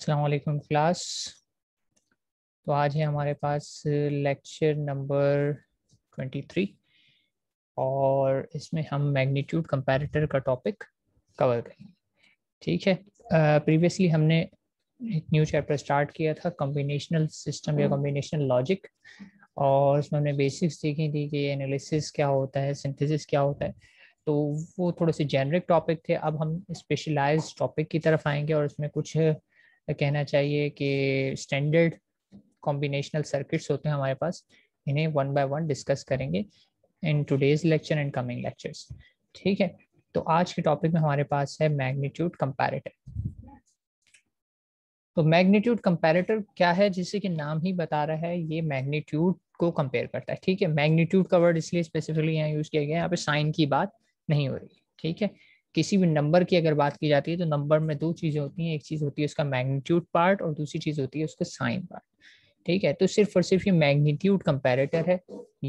असलकुम क्लास तो आज है हमारे पास लेक्चर नंबर 23 और इसमें हम मैग्नीट्यूड कंपेरेटर का टॉपिक कवर करेंगे ठीक है प्रीवियसली uh, हमने एक न्यू चैप्टर स्टार्ट किया था कॉम्बिनेशनल सिस्टम या कॉम्बिनेशनल हम्म। लॉजिक और उसमें हमने बेसिक्स देखी थी कि एनालिसिस क्या होता है सिंथेसिस क्या होता है तो वो थोड़े से जेनरिक टॉपिक थे अब हम स्पेशलाइज टॉपिक की तरफ आएंगे और उसमें कुछ कहना चाहिए कि स्टैंडर्ड कॉम्बिनेशनल सर्किट्स होते हैं हमारे पास इन्हें वन बाय वन डिस्कस करेंगे in today's lecture and coming lectures ठीक है तो आज के टॉपिक में हमारे पास है मैग्नीट्यूड कंपैरेटर तो मैग्नीट्यूड कंपैरेटर क्या है जिसे कि नाम ही बता रहा है ये मैग्नीट्यूड को कंपेयर करता है ठीक है मैग्नीट्यूड का वर्ड इसलिए स्पेसिफिकली यहाँ यूज किया गया यहाँ पे साइन की बात नहीं हो रही ठीक है किसी भी नंबर की अगर बात की जाती है तो नंबर में दो चीज़ें होती हैं एक चीज़ होती है उसका मैग्नीट्यूड पार्ट और दूसरी चीज़ होती है उसका साइन पार्ट ठीक है तो सिर्फ और सिर्फ ये मैग्नीट्यूड कंपेरेटर है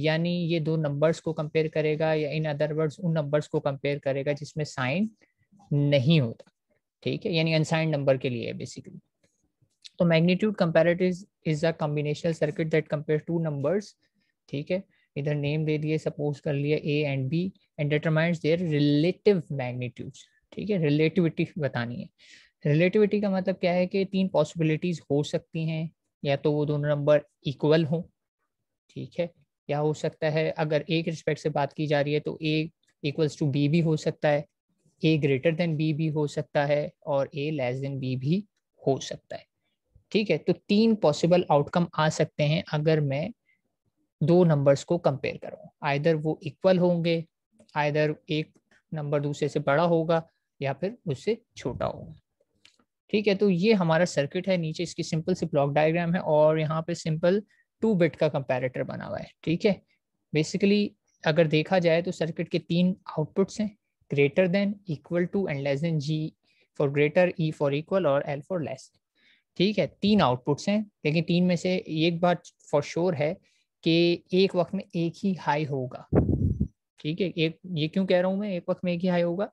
यानी ये दो नंबर्स को कंपेयर करेगा या इन अदर उन नंबर्स को कंपेयर करेगा जिसमें साइन नहीं होता ठीक है यानी अनसाइंड नंबर के लिए बेसिकली तो magnitude comparative is a combination circuit that compare two numbers ठीक है इधर नेम दे दिए सपोज कर लिया A and B and determines their relative magnitudes ठीक है रिलेटिविटी बतानी है रिलेटिविटी का मतलब क्या है कि तीन पॉसिबिलिटीज हो सकती हैं या तो वो दोनों नंबर इक्वल हो ठीक है या हो सकता है अगर एक रिस्पेक्ट से बात की जा रही है तो ए इक्वल्स टू बी भी हो सकता है ए ग्रेटर देन बी भी हो सकता है और ए लेस देन बी भी हो सकता है ठीक है तो तीन पॉसिबल आउटकम आ सकते हैं अगर मैं दो नंबर्स को कंपेयर करूँ आइधर वो इक्वल होंगे आयदर एक नंबर दूसरे से बड़ा होगा या फिर उससे छोटा होगा ठीक है तो ये हमारा सर्किट है नीचे इसकी सिंपल सी ब्लॉक डायग्राम है और यहाँ पे सिंपल टू बिट का कंपैरेटर बना हुआ है ठीक है बेसिकली अगर देखा जाए तो सर्किट के तीन आउटपुट्स हैं greater than equal to and less than G for greater E for equal और एल फॉर लेस ठीक है तीन आउटपुट्स हैं लेकिन तीन में से एक बात फॉर श्योर है कि एक वक्त में एक ही हाई होगा ठीक है एक ये क्यों कह रहा हूँ मैं एक वक्त में एक ही हाई होगा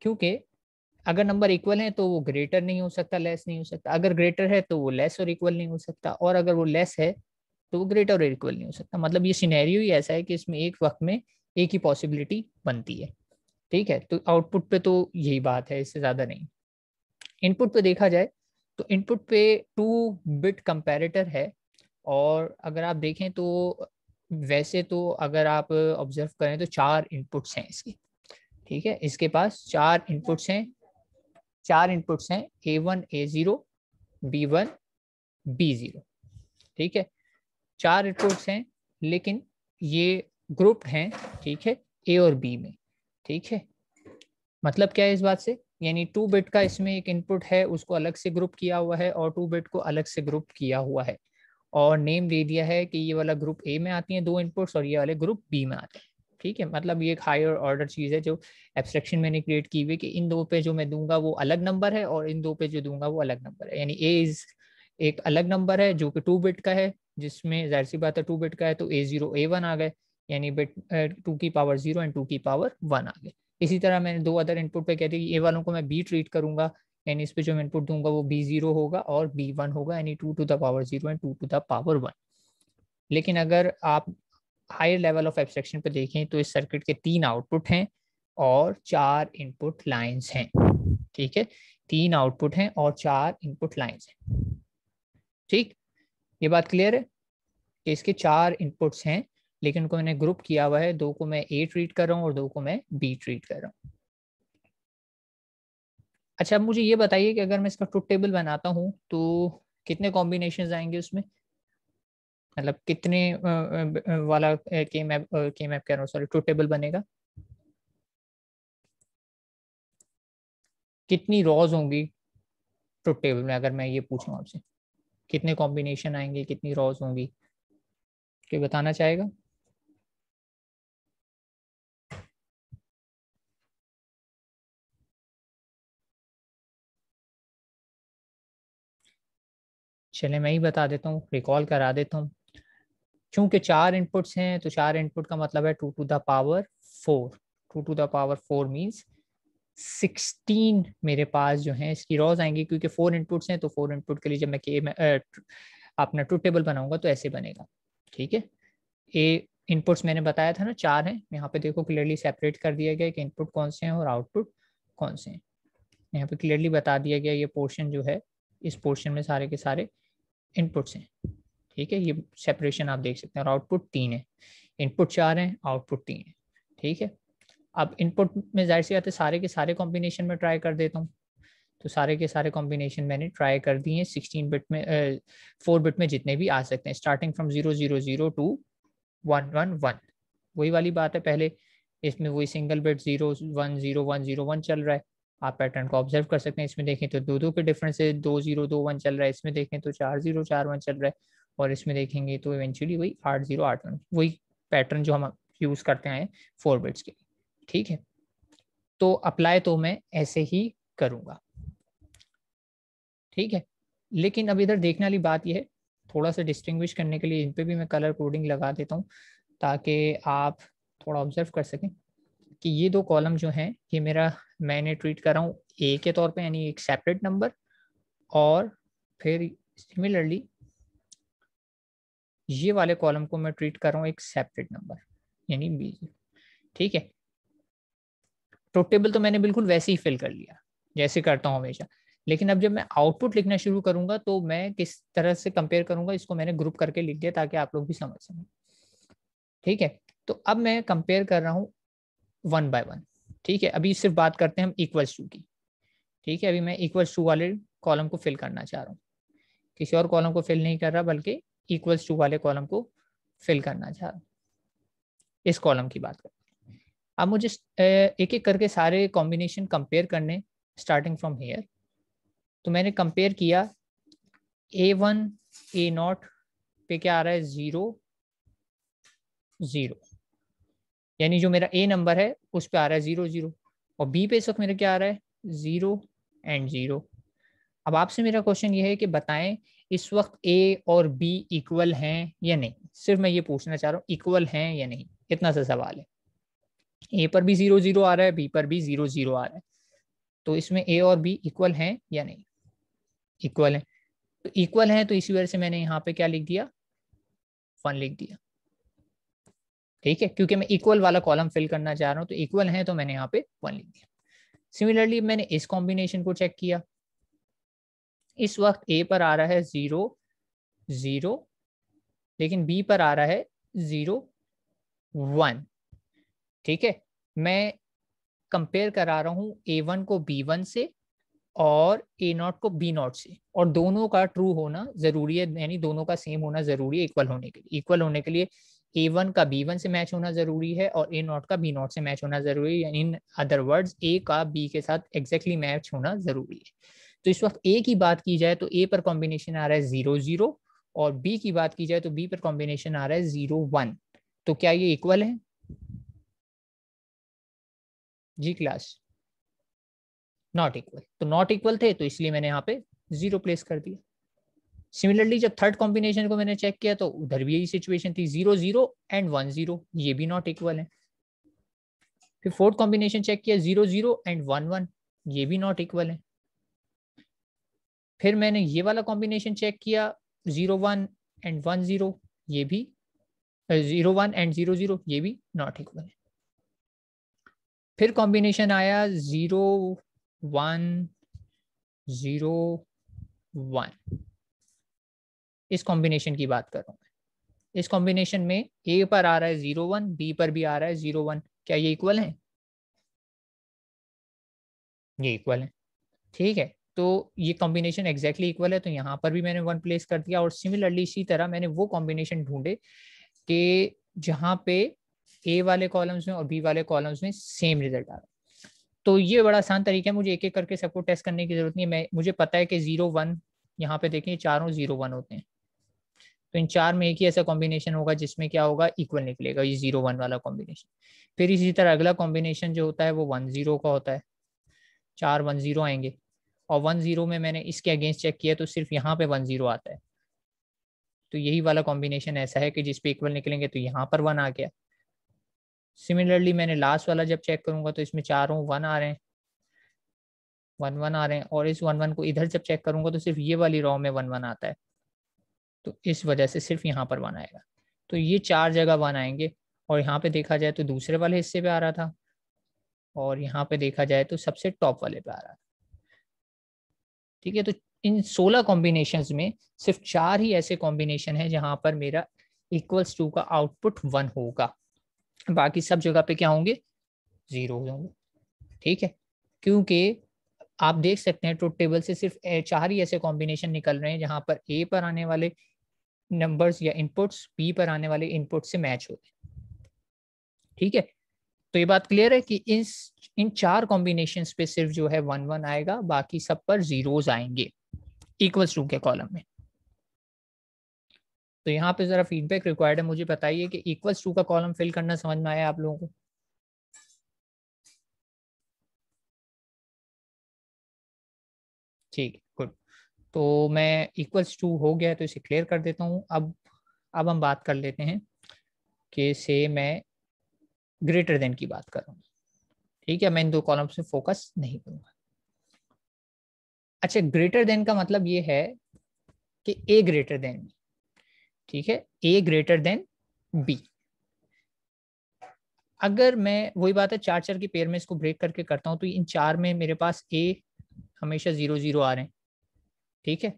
क्योंकि अगर नंबर इक्वल है तो वो ग्रेटर नहीं हो सकता लेस नहीं हो सकता अगर ग्रेटर है तो वो लेस और इक्वल नहीं हो सकता और अगर वो लेस है तो वो ग्रेटर और इक्वल नहीं हो सकता मतलब ये सिनेरियो ही ऐसा है कि इसमें एक वक्त में एक ही पॉसिबिलिटी बनती है ठीक है तो आउटपुट पे तो यही बात है इससे ज़्यादा नहीं इनपुट पे देखा जाए तो इनपुट पे टू बिट कंपेरेटर है और अगर आप देखें तो वैसे तो अगर आप ऑब्जर्व करें तो चार इनपुट्स हैं इसके ठीक है इसके पास चार इनपुट्स हैं चार इनपुट्स हैं A one A zero B one B zero ठीक है चार इनपुट्स हैं लेकिन ये ग्रुप हैं ठीक है ए और बी में ठीक है मतलब क्या है इस बात से यानी टू बिट का इसमें एक इनपुट है उसको अलग से ग्रुप किया हुआ है और टू बिट को अलग से ग्रुप किया हुआ है और नेम दे दिया है कि ये वाला ग्रुप ए में आती है दो इनपुट्स और ये वाले ग्रुप बी में आते हैं ठीक है मतलब ये एक हायर ऑर्डर चीज़ है जो एब्सट्रेक्शन मैंने क्रिएट की हुई कि इन दो पे जो मैं दूंगा वो अलग नंबर है और इन दो पे जो दूंगा वो अलग नंबर है यानी ए इज एक अलग नंबर है जो कि टू बिट का है जिसमें जाहिर सी बात है टू बिट का है तो ए जीरो ए वन आ गए यानी बिट टू की पावर जीरो एंड टू की पावर वन आ गए इसी तरह मैंने दो अदर इनपुट पे कह दिया ए वालों को मैं बी ट्रीट करूंगा एंड इस पर जो मैं इनपुट दूंगा वो बी जीरो होगा और बी वन होगा यानी two to the power zero and two to the power one लेकिन अगर आप हायर लेवल ऑफ एब्स्ट्रक्शन पर देखें तो इस सर्किट के तीन आउटपुट हैं और चार इनपुट लाइन्स हैं ठीक है तीन आउटपुट हैं और चार इनपुट लाइन्स हैं ठीक ये बात क्लियर है कि इसके चार इनपुट्स हैं लेकिन उनको मैंने ग्रुप किया हुआ है दो को मैं ए ट्रीट कर रहा हूँ और दो को मैं बी ट्रीट कर रहा हूँ अच्छा अब मुझे ये बताइए कि अगर मैं इसका ट्रुथ टेबल बनाता हूँ तो कितने कॉम्बिनेशन आएंगे उसमें मतलब कितने वाला के मैप के मैप कह रहा हूँ सॉरी ट्रुथ टेबल बनेगा कितनी रॉज होंगी ट्रुथ टेबल में अगर मैं ये पूछूँ आपसे कितने कॉम्बिनेशन आएंगे कितनी रॉज होंगी कोई बताना चाहेगा चले मैं ही बता देता हूँ रिकॉल करा देता हूँ चूंकि चार इनपुट्स हैं तो चार इनपुट का मतलब है two to the power four two to the power four means sixteen मेरे पास जो हैं इसकी रॉज आएंगी क्योंकि फोर इनपुट्स हैं तो फोर इनपुट के लिए जब मैं के मैं अपना टू टेबल बनाऊंगा तो ऐसे बनेगा ठीक है ए इनपुट्स मैंने बताया था ना चार हैं यहाँ पे देखो क्लियरली सेपरेट कर दिया गया कि इनपुट कौन से हैं और आउटपुट कौन से हैं यहाँ पे क्लियरली बता दिया गया ये पोर्शन जो है इस पोर्शन में सारे के सारे इनपुट्स हैं ठीक है ये सेपरेशन आप देख सकते हैं और आउटपुट तीन है इनपुट चार हैं आउटपुट तीन है ठीक है अब इनपुट में जाहिर सी बात है सारे के सारे कॉम्बिनेशन में ट्राई कर देता हूँ तो सारे के सारे कॉम्बिनेशन मैंने ट्राई कर दिए हैं सिक्सटीन बिट में फोर बिट में जितने भी आ सकते हैं starting from zero zero zero to one one one वही वाली बात है पहले इसमें वही single bit zero one zero one zero one चल रहा है आप पैटर्न को ऑब्जर्व कर सकते हैं इसमें देखें तो दो दो के डिफरेंसेस दो जीरो दो वन चल रहा है इसमें देखें तो चार जीरो चार वन चल रहा है और इसमें देखेंगे तो इवेंचुअली वही आठ जीरो आठ वन वही पैटर्न जो हम यूज़ करते हैं फोर बिट्स के ठीक है तो अप्लाई तो मैं ऐसे ही करूंगा ठीक है लेकिन अब इधर देखने वाली बात यह है थोड़ा सा डिस्टिंग्विश करने के लिए इन पर भी मैं कलर कोडिंग लगा देता हूँ ताकि आप थोड़ा ऑब्जर्व कर सकें कि ये दो कॉलम जो हैं ये मेरा मैंने ट्रीट कर रहा हूँ ए के तौर पे यानी एक सेपरेट नंबर और फिर सिमिलरली ये वाले कॉलम को मैं ट्रीट कर रहा हूँ एक सेपरेट नंबर यानी बी ठीक है टोटेबल तो टेबल तो मैंने बिल्कुल वैसे ही फिल कर लिया जैसे करता हूँ हमेशा लेकिन अब जब मैं आउटपुट लिखना शुरू करूंगा तो मैं किस तरह से कंपेयर करूंगा इसको मैंने ग्रुप करके लिख दिया ताकि आप लोग भी समझ सकें ठीक है तो अब मैं कंपेयर कर रहा हूँ वन बाय वन ठीक है अभी सिर्फ बात करते हैं हम इक्वल्स टू की ठीक है अभी मैं इक्वल्स टू वाले कॉलम को फिल करना चाह रहा हूँ किसी और कॉलम को फिल नहीं कर रहा बल्कि इक्वल्स टू वाले कॉलम को फिल करना चाह रहा हूँ इस कॉलम की बात करते अब मुझे एक एक करके सारे कॉम्बिनेशन कंपेयर करने स्टार्टिंग फ्रॉम हेयर तो मैंने कंपेयर किया ए वन ए नॉट पे क्या आ रहा है ज़ीरो ज़ीरो यानी जो मेरा ए नंबर है उस पर आ रहा है ज़ीरो ज़ीरो और बी पे इस वक्त मेरा क्या आ रहा है ज़ीरो एंड ज़ीरो अब आपसे मेरा क्वेश्चन ये है कि बताएं इस वक्त ए और बी इक्वल हैं या नहीं सिर्फ मैं ये पूछना चाह रहा हूँ इक्वल हैं या नहीं इतना सा सवाल है ए पर भी ज़ीरो ज़ीरो आ रहा है बी पर भी ज़ीरो ज़ीरो आ रहा है तो इसमें ए और बी इक्वल हैं या नहीं इक्वल है तो इक्वल है तो इसी वजह से मैंने यहाँ पे क्या लिख दिया वन लिख दिया ठीक है क्योंकि मैं इक्वल वाला कॉलम फिल करना चाह रहा हूँ तो इक्वल है तो मैंने यहाँ पे वन लिख दिया सिमिलरली मैंने इस कॉम्बिनेशन को चेक किया इस वक्त ए पर आ रहा है ज़ीरो ज़ीरो लेकिन बी पर आ रहा है ज़ीरो वन ठीक है मैं कंपेयर करा रहा हूं ए वन को बी वन से और ए नॉट को बी नॉट से और दोनों का ट्रू होना ज़रूरी है यानी दोनों का सेम होना ज़रूरी है इक्वल होने के लिए इक्वल होने के लिए ए वन का बी वन से मैच होना ज़रूरी है और ए नॉट का बी नॉट से मैच होना ज़रूरी है इन अदर वर्ड्स ए का बी के साथ एग्जैक्टली exactly मैच होना ज़रूरी है तो इस वक्त ए की बात की जाए तो ए पर कॉम्बिनेशन आ रहा है ज़ीरो ज़ीरो और बी की बात की जाए तो बी पर कॉम्बिनेशन आ रहा है ज़ीरो वन तो क्या ये इक्वल है जी क्लास नॉट इक्वल तो नॉट इक्वल थे तो इसलिए मैंने यहाँ पे ज़ीरो प्लेस कर दिया सिमिलरली जब थर्ड कॉम्बिनेशन को मैंने चेक किया तो उधर भी यही सिचुएशन थी zero zero and one zero ये भी नॉट इक्वल है फिर फोर्थ कॉम्बिनेशन चेक किया zero zero and one one ये भी नॉट इक्वल है फिर मैंने ये वाला कॉम्बिनेशन चेक किया zero one and one zero ये भी zero one and zero zero ये भी नॉट इक्वल है फिर कॉम्बिनेशन आया जीरो वन जीरो वन इस कॉम्बिनेशन की बात कर रहा हूँ इस कॉम्बिनेशन में ए पर आ रहा है जीरो वन बी पर भी आ रहा है जीरो वन क्या ये इक्वल है ये इक्वल है ठीक है तो ये कॉम्बिनेशन एग्जैक्टली इक्वल है तो यहाँ पर भी मैंने वन प्लेस कर दिया और सिमिलरली इसी तरह मैंने वो कॉम्बिनेशन ढूंढे कि जहाँ पे ए वाले कॉलम्स में और बी वाले कॉलम्स में सेम रिजल्ट आ रहा तो ये बड़ा आसान तरीका है मुझे एक एक करके सबको टेस्ट करने की जरूरत नहीं है मैं मुझे पता है कि जीरो वन यहाँ पे देखें चारों जीरो वन होते हैं तो इन चार में एक ही ऐसा कॉम्बिनेशन होगा जिसमें क्या होगा इक्वल निकलेगा ये जीरो वन वाला कॉम्बिनेशन फिर इसी तरह अगला कॉम्बिनेशन जो होता है वो वन जीरो का होता है चार वन जीरो आएंगे और वन जीरो में मैंने इसके अगेंस्ट चेक किया तो सिर्फ यहाँ पे वन जीरो आता है तो यही वाला कॉम्बिनेशन ऐसा है कि जिसपे इक्वल निकलेंगे तो यहाँ पर वन आ गया सिमिलरली मैंने लास्ट वाला जब चेक करूंगा तो इसमें चारों वन आ रहे हैं वन वन आ रहे हैं और इस वन वन को इधर जब चेक करूंगा तो सिर्फ ये वाली रॉ में वन वन आता है तो इस वजह से सिर्फ यहाँ पर वन आएगा तो ये चार जगह वन आएंगे और यहाँ पे देखा जाए तो दूसरे वाले हिस्से पे आ रहा था और यहाँ पे देखा जाए तो सबसे टॉप वाले पे आ रहा था ठीक है तो इन सोलह कॉम्बिनेशन में सिर्फ चार ही ऐसे कॉम्बिनेशन है जहां पर मेरा इक्वल्स टू का आउटपुट वन होगा बाकी सब जगह पे क्या होंगे जीरो होंगे ठीक है क्योंकि आप देख सकते हैं ट्रुथ तो टेबल से सिर्फ चार ही ऐसे कॉम्बिनेशन निकल रहे हैं जहां पर ए पर आने वाले नंबर्स या इनपुट्स बी पर आने वाले इनपुट से मैच होते हैं ठीक है तो ये बात क्लियर है कि इन इन चार कॉम्बिनेशन पे सिर्फ जो है वन वन आएगा बाकी सब पर जीरोज आएंगे इक्वल्स टू के कॉलम में तो यहाँ पे जरा फीडबैक रिक्वायर्ड है मुझे बताइए कि इक्वल्स टू का कॉलम फिल करना समझ में आया आप लोगों को ठीक है तो मैं इक्वल्स टू हो गया तो इसे क्लियर कर देता हूँ अब अब हम बात कर लेते हैं कि से मैं ग्रेटर देन की बात कर रहा ठीक है मैं इन दो कॉलम्स में फोकस नहीं करूँगा अच्छा ग्रेटर देन का मतलब ये है कि ए ग्रेटर देन ठीक है ए ग्रेटर देन बी अगर मैं वही बात है चार चार के पेयर में इसको ब्रेक करके करता हूँ तो इन चार में मेरे पास ए हमेशा जीरो जीरो आ रहे हैं ठीक है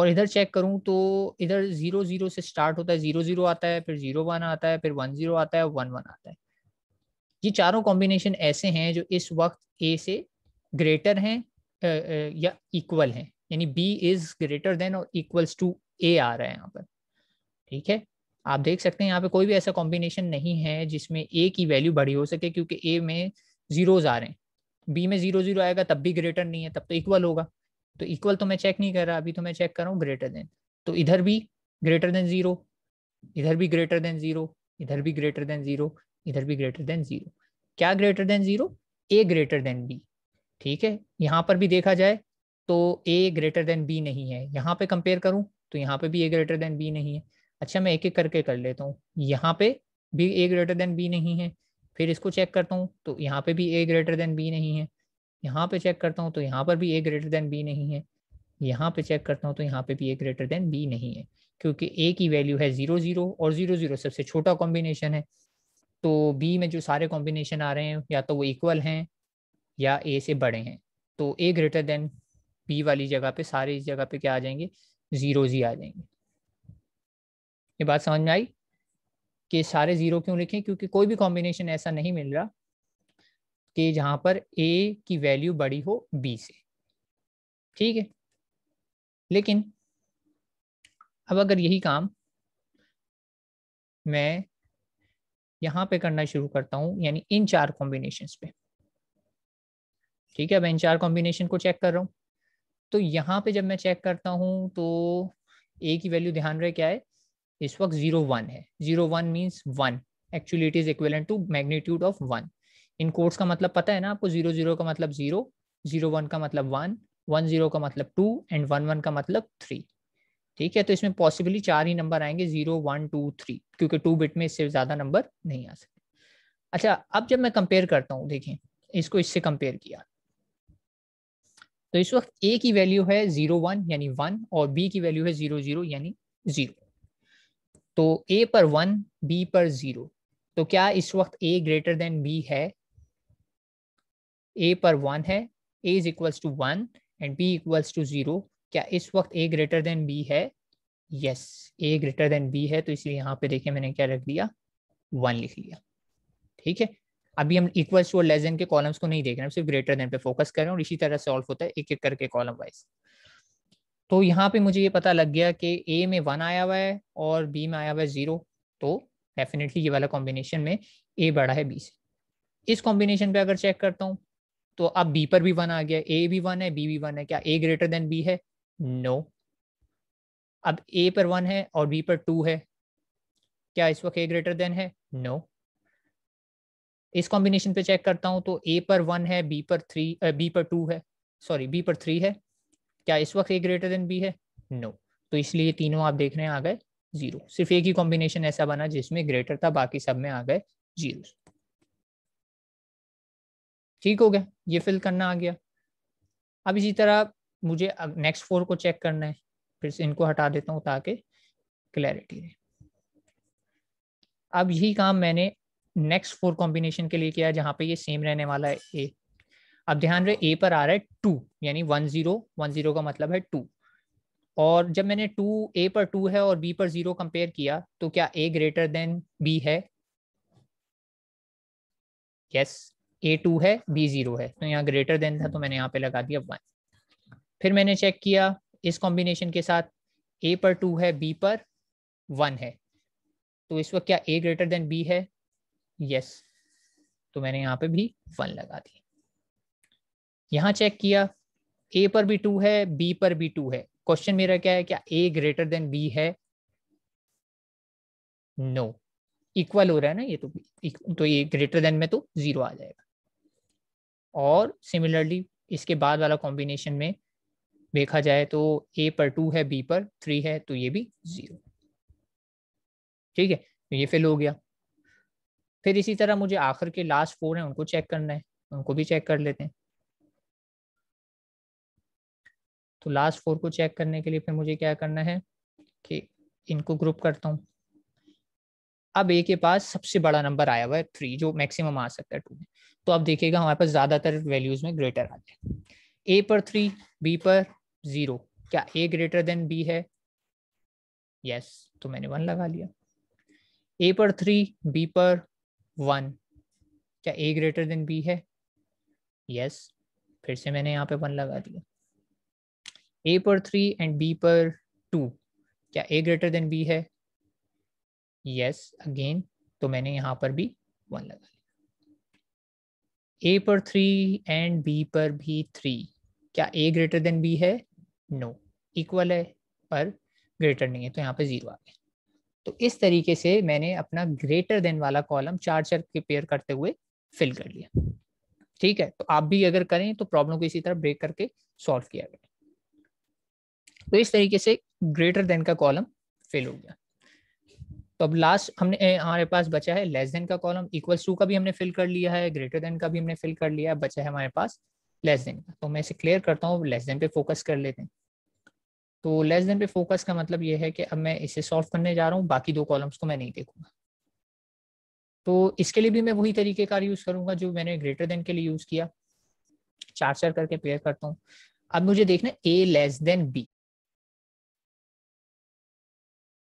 और इधर चेक करूं तो इधर जीरो जीरो से स्टार्ट होता है जीरो जीरो आता है फिर जीरो वन आता है फिर वन जीरो आता है वन वन आता है ये चारों कॉम्बिनेशन ऐसे हैं जो इस वक्त ए से ग्रेटर हैं या इक्वल हैं यानी बी इज ग्रेटर देन और इक्वल्स टू ए आ रहा है यहाँ पर ठीक है आप देख सकते हैं यहाँ पे कोई भी ऐसा कॉम्बिनेशन नहीं है जिसमें ए की वैल्यू बड़ी हो सके क्योंकि ए में जीरोज आ रहे हैं बी में जीरो जीरो आएगा तब भी ग्रेटर नहीं है तब तो इक्वल होगा तो इक्वल तो मैं चेक नहीं कर रहा अभी तो मैं चेक कर रहा हूँ ग्रेटर देन तो इधर भी ग्रेटर देन जीरो इधर भी ग्रेटर देन जीरो इधर भी ग्रेटर देन जीरो इधर भी ग्रेटर देन जीरो क्या greater than zero A greater than B ठीक है यहाँ पर भी देखा जाए तो ए ग्रेटर देन बी नहीं है यहाँ पे कंपेयर करूँ तो यहाँ पे भी ए ग्रेटर देन बी नहीं है अच्छा मैं एक एक करके कर लेता हूँ यहाँ पे भी ए ग्रेटर देन बी नहीं है फिर इसको चेक करता हूँ तो यहाँ पे भी ए ग्रेटर देन बी नहीं है यहाँ पे चेक करता हूँ तो यहाँ पर भी ए ग्रेटर देन बी नहीं है यहाँ पे चेक करता हूँ तो यहाँ पे भी ए ग्रेटर देन बी नहीं है क्योंकि ए की वैल्यू है जीरो जीरो और जीरो जीरो सबसे छोटा कॉम्बिनेशन है तो बी में जो सारे कॉम्बिनेशन आ रहे हैं या तो वो इक्वल हैं या ए से बड़े हैं तो ए ग्रेटर देन बी वाली जगह पे सारे इस जगह पे क्या आ जाएंगे जीरो जी आ जाएंगे ये बात समझ में आई कि सारे ज़ीरो क्यों लिखें क्योंकि कोई भी कॉम्बिनेशन ऐसा नहीं मिल रहा कि जहां पर ए की वैल्यू बड़ी हो बी से ठीक है लेकिन अब अगर यही काम मैं यहां पे करना शुरू करता हूं यानी इन चार कॉम्बिनेशन पे ठीक है अब इन चार कॉम्बिनेशन को चेक कर रहा हूं तो यहां पे जब मैं चेक करता हूं तो ए की वैल्यू ध्यान रहे क्या है इस वक्त जीरो वन है zero one means one actually it is equivalent to magnitude of one in codes का मतलब पता है ना आपको जीरो जीरो का मतलब जीरो जीरो वन का मतलब वन वन जीरो का मतलब टू एंड वन वन का मतलब थ्री ठीक है तो इसमें पॉसिबली चार ही नंबर आएंगे जीरो वन टू थ्री क्योंकि टू बिट में इससे ज़्यादा नंबर नहीं आ सकते अच्छा अब जब मैं कंपेयर करता हूँ देखें इसको इससे कंपेयर किया तो इस वक्त ए की वैल्यू है जीरो वन यानी वन और बी की वैल्यू है जीरो जीरो यानी जीरो तो ए पर वन बी पर जीरो तो क्या इस वक्त ए ग्रेटर देन बी है ए पर वन है A is equals to one and B equals to zero क्या इस वक्त ए ग्रेटर देन बी है yes A greater than B है तो इसलिए यहाँ पे देखिए मैंने क्या रख दिया वन लिख लिया ठीक है अभी हम इक्वल्स टू और लेस देन के कॉलम्स को नहीं देख रहे हैं सिर्फ ग्रेटर देन पे फोकस कर रहे हैं और इसी तरह सॉल्व होता है एक एक करके कॉलम वाइज तो यहाँ पे मुझे ये पता लग गया कि ए में वन आया हुआ है और बी में आया हुआ है जीरो तो डेफिनेटली ये वाला कॉम्बिनेशन में ए बड़ा है बी से इस कॉम्बिनेशन पे अगर चेक करता हूँ तो अब बी पर भी वन आ गया ए भी वन है बी भी वन है क्या ए ग्रेटर देन बी है नो no. अब ए पर वन है और बी पर टू है क्या इस वक्त ए ग्रेटर देन है नो no. इस कॉम्बिनेशन पे चेक करता हूं तो ए पर वन है बी पर थ्री बी पर टू है सॉरी बी पर थ्री है क्या इस वक्त ए ग्रेटर देन बी है नो no. तो इसलिए तीनों आप देख रहे हैं आ गए जीरो सिर्फ एक ही कॉम्बिनेशन ऐसा बना जिसमें ग्रेटर था बाकी सब में आ गए जीरो ठीक हो गया ये फिल करना आ गया अब इसी तरह मुझे नेक्स्ट फोर को चेक करना है फिर से इनको हटा देता हूँ ताकि क्लैरिटी रहे अब यही काम मैंने नेक्स्ट फोर कॉम्बिनेशन के लिए किया जहाँ पे ये सेम रहने वाला है ए अब ध्यान रहे ए पर आ रहा है टू यानी वन जीरो वन जीरो का मतलब है टू और जब मैंने टू ए पर टू है और बी पर जीरो कंपेयर किया तो क्या ए ग्रेटर देन बी है यस ए टू है बी जीरो है तो यहाँ ग्रेटर देन था तो मैंने यहाँ पे लगा दिया वन फिर मैंने चेक किया इस कॉम्बिनेशन के साथ ए पर टू है बी पर वन है तो इस वक्त क्या ए ग्रेटर देन बी है यस तो मैंने यहाँ पे भी वन लगा दिया यहाँ चेक किया ए पर भी टू है बी पर भी टू है क्वेश्चन मेरा क्या है क्या ए ग्रेटर देन बी है नो no. इक्वल हो रहा है ना ये तो तो ये ग्रेटर देन में तो जीरो आ जाएगा और सिमिलरली इसके बाद वाला कॉम्बिनेशन में देखा जाए तो ए पर टू है बी पर थ्री है तो ये भी जीरो ठीक है तो ये फिल हो गया फिर इसी तरह मुझे आखिर के लास्ट फोर हैं उनको चेक करना है उनको भी चेक कर लेते हैं तो लास्ट फोर को चेक करने के लिए फिर मुझे क्या करना है कि इनको ग्रुप करता हूँ अब ए के पास सबसे बड़ा नंबर आया हुआ है थ्री जो मैक्सिमम आ सकता है टू में तो अब देखिएगा हमारे पास ज़्यादातर वैल्यूज़ में ग्रेटर आते हैं ए पर थ्री बी पर ज़ीरो क्या ए ग्रेटर देन बी है यस yes, तो मैंने वन लगा लिया ए पर थ्री बी पर वन क्या ए ग्रेटर देन बी है यस yes, फिर से मैंने यहाँ पे वन लगा दिया ए पर थ्री एंड बी पर टू क्या ए ग्रेटर देन बी है यस अगेन तो मैंने यहाँ पर भी वन लगा लिया ए पर थ्री एंड बी पर भी थ्री क्या ए ग्रेटर देन बी है नो no. इक्वल है पर ग्रेटर नहीं है तो यहाँ पे जीरो आ गया तो इस तरीके से मैंने अपना ग्रेटर देन वाला कॉलम चार चार के पेयर करते हुए फिल कर लिया ठीक है तो आप भी अगर करें तो प्रॉब्लम को इसी तरह ब्रेक करके सॉल्व किया गया तो इस तरीके से ग्रेटर देन का कॉलम फिल हो गया तो अब लास्ट हमने हमारे पास बचा है लेस देन का कॉलम इक्वल टू का भी हमने फिल कर लिया है ग्रेटर देन का भी हमने फिल कर लिया है बचा है हमारे पास लेस देन का तो मैं इसे क्लियर करता हूँ लेस देन पे फोकस कर लेते हैं तो लेस देन पे फोकस का मतलब ये है कि अब मैं इसे सॉल्व करने जा रहा हूँ बाकी दो कॉलम्स को मैं नहीं देखूंगा तो इसके लिए भी मैं वही तरीके का यूज़ करूंगा जो मैंने ग्रेटर देन के लिए यूज़ किया चार चार करके पेयर करता हूँ अब मुझे देखना ए लेस देन बी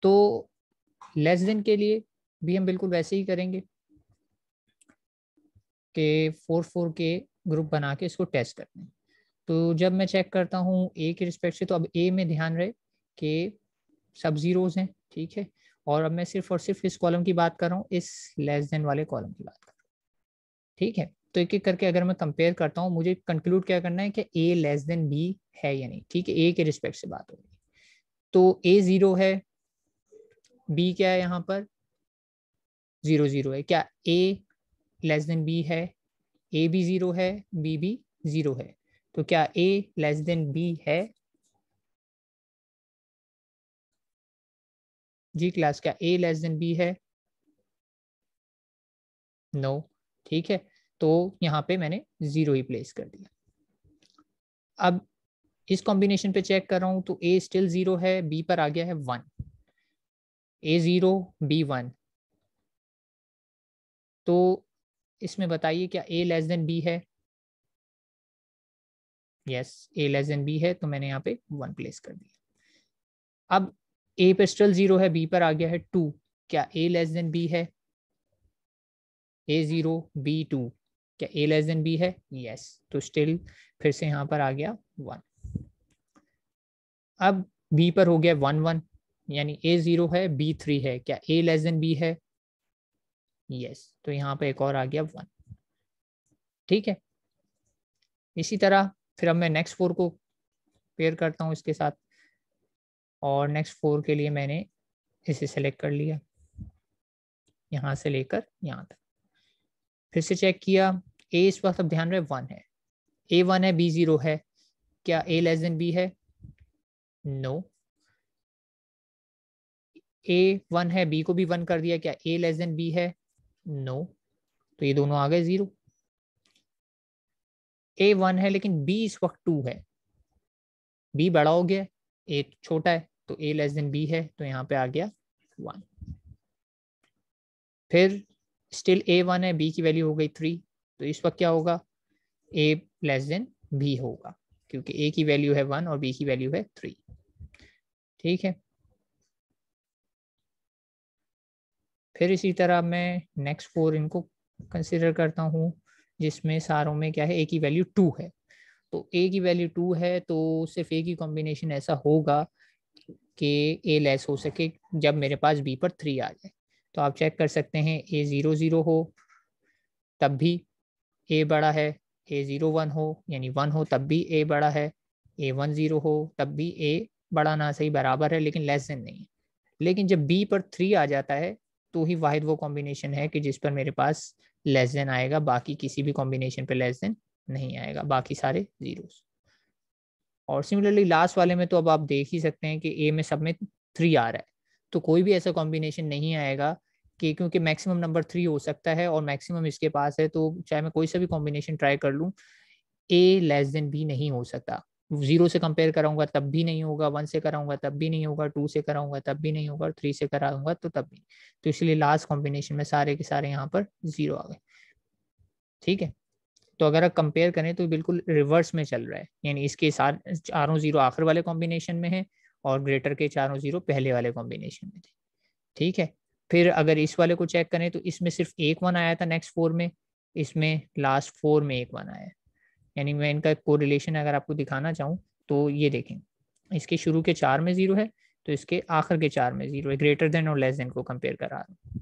तो लेस देन के लिए भी हम बिल्कुल वैसे ही करेंगे के फोर फोर के ग्रुप बना के इसको टेस्ट करते हैं तो जब मैं चेक करता हूँ ए के रिस्पेक्ट से तो अब ए में ध्यान रहे कि सब जीरोज हैं ठीक है और अब मैं सिर्फ और सिर्फ इस कॉलम की बात कर रहा हूँ इस लेस देन वाले कॉलम की बात कर रहा हूँ ठीक है तो एक एक करके अगर मैं कंपेयर करता हूँ मुझे कंक्लूड क्या करना है कि ए लेस देन बी है या नहीं ठीक है ए के रिस्पेक्ट से बात होगी तो ए जीरो है बी क्या है यहाँ पर ज़ीरो ज़ीरो है क्या ए लेस देन बी है ए भी ज़ीरो है बी भी ज़ीरो है तो क्या ए लेस देन बी है जी क्लास क्या ए लेस देन बी है नो no. ठीक है तो यहाँ पे मैंने ज़ीरो ही प्लेस कर दिया अब इस कॉम्बिनेशन पे चेक कर रहा हूं तो ए स्टिल ज़ीरो है बी पर आ गया है one A zero B one तो इसमें बताइए क्या ए लेस देन बी है yes A less than B है तो मैंने यहाँ पे वन प्लेस कर दिया अब ए पे स्टिल जीरो है बी पर आ गया है टू क्या ए लेस देन बी है ए जीरो बी टू क्या ए लेस देन बी है यस तो स्टिल फिर से यहाँ पर आ गया वन अब बी पर हो गया वन वन यानी ए जीरो है बी थ्री है क्या ए लेस देन बी है यस yes. तो यहाँ पे एक और आ गया वन ठीक है इसी तरह फिर अब मैं नेक्स्ट फोर को पेयर करता हूँ इसके साथ और नेक्स्ट फोर के लिए मैंने इसे सेलेक्ट कर लिया यहाँ से लेकर यहाँ तक फिर से चेक किया ए इस वक्त अब ध्यान रहे वन है ए वन है बी ज़ीरो है क्या ए लेस देन बी है नो no. ए वन है बी को भी वन कर दिया क्या ए लेस देन बी है नो no. तो ये दोनों आ गए जीरो ए वन है लेकिन बी इस वक्त टू है बी बड़ा हो गया ए छोटा है तो ए लेस देन बी है तो यहाँ पे आ गया वन फिर स्टिल ए वन है बी की वैल्यू हो गई थ्री तो इस वक्त क्या होगा ए लेस देन बी होगा क्योंकि ए की वैल्यू है वन और बी की वैल्यू है थ्री ठीक है फिर इसी तरह मैं नेक्स्ट फोर इनको कंसिडर करता हूँ जिसमें सारों में क्या है ए की वैल्यू टू है तो ए की वैल्यू टू है तो सिर्फ ए की कॉम्बिनेशन ऐसा होगा कि ए लेस हो सके जब मेरे पास बी पर थ्री आ जाए तो आप चेक कर सकते हैं ए ज़ीरो ज़ीरो हो तब भी ए बड़ा है ए ज़ीरो वन हो यानी वन हो तब भी ए बड़ा है ए वन ज़ीरो हो तब भी ए बड़ा ना सही बराबर है लेकिन लेस देन नहीं है लेकिन जब बी पर थ्री आ जाता है तो ही वाहिद वो कॉम्बिनेशन है कि जिस पर मेरे पास लेस देन आएगा बाकी किसी भी कॉम्बिनेशन पे लेस देन नहीं आएगा बाकी सारे जीरोस और सिमिलरली लास्ट वाले में तो अब आप देख ही सकते हैं कि ए में सब में थ्री आ रहा है तो कोई भी ऐसा कॉम्बिनेशन नहीं आएगा कि क्योंकि मैक्सिमम नंबर थ्री हो सकता है और मैक्सिमम इसके पास है तो चाहे मैं कोई सा भी कॉम्बिनेशन ट्राई कर लूँ ए लेस देन बी नहीं हो सकता जीरो से कंपेयर कराऊंगा तब भी नहीं होगा वन से कराऊंगा तब भी नहीं होगा टू से कराऊंगा तब भी नहीं होगा थ्री से कराऊंगा तो तब भी तो इसलिए लास्ट कॉम्बिनेशन में सारे के सारे यहाँ पर जीरो आ गए ठीक है तो अगर आप कंपेयर करें तो बिल्कुल रिवर्स में चल रहा है यानी इसके साथ चारों जीरो आखिर वाले कॉम्बिनेशन में है और ग्रेटर के चारों जीरो पहले वाले कॉम्बिनेशन में थे ठीक है फिर अगर इस वाले को चेक करें तो इसमें सिर्फ एक वन आया था नेक्स्ट फोर में इसमें लास्ट फोर में एक वन आया यानी मैं इनका कोरिलेशन अगर आपको दिखाना चाहूँ तो ये देखें इसके शुरू के चार में ज़ीरो है तो इसके आखिर के चार में ज़ीरो है ग्रेटर देन और लेस देन को कंपेयर करा रहा हूँ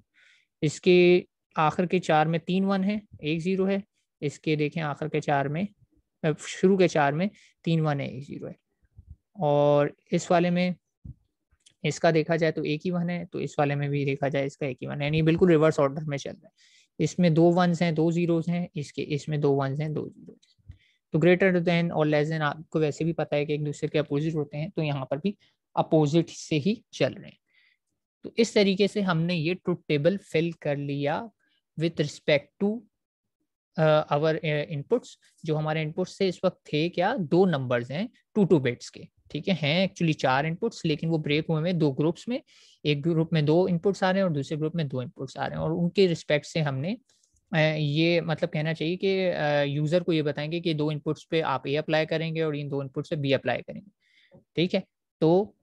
इसके आखिर के चार में तीन वन है एक ज़ीरो है इसके देखें आखिर के चार में शुरू के चार में तीन वन है एक ज़ीरो है और इस वाले में इसका देखा जाए तो एक ही वन है तो इस वाले में भी देखा जाए इसका एक ही वन है यानी बिल्कुल रिवर्स ऑर्डर में चल रहा है इसमें दो वन हैं दो जीरोज हैं इसके इसमें दो वन हैं दो जीरोज तो ग्रेटर देन और लेस देन आपको वैसे भी पता है कि एक दूसरे के अपोजिट होते हैं तो यहाँ पर भी अपोजिट से ही चल रहे हैं तो इस तरीके से हमने ये ट्रुथ टेबल फिल कर लिया with respect to our inputs जो हमारे इनपुट्स थे इस वक्त थे क्या दो नंबर्स हैं टू टू बेट्स के ठीक है हैं एक्चुअली चार इनपुट्स लेकिन वो ब्रेक हुए हैं दो ग्रुप्स में एक ग्रुप में दो इनपुट्स आ रहे हैं और दूसरे ग्रुप में दो इनपुट्स आ रहे हैं और उनके रिस्पेक्ट से हमने ये मतलब कहना चाहिए कि यूज़र को ये बताएंगे कि दो इनपुट्स पे आप ए अप्लाई करेंगे और इन दो इनपुट्स पे बी अप्लाई करेंगे ठीक है तो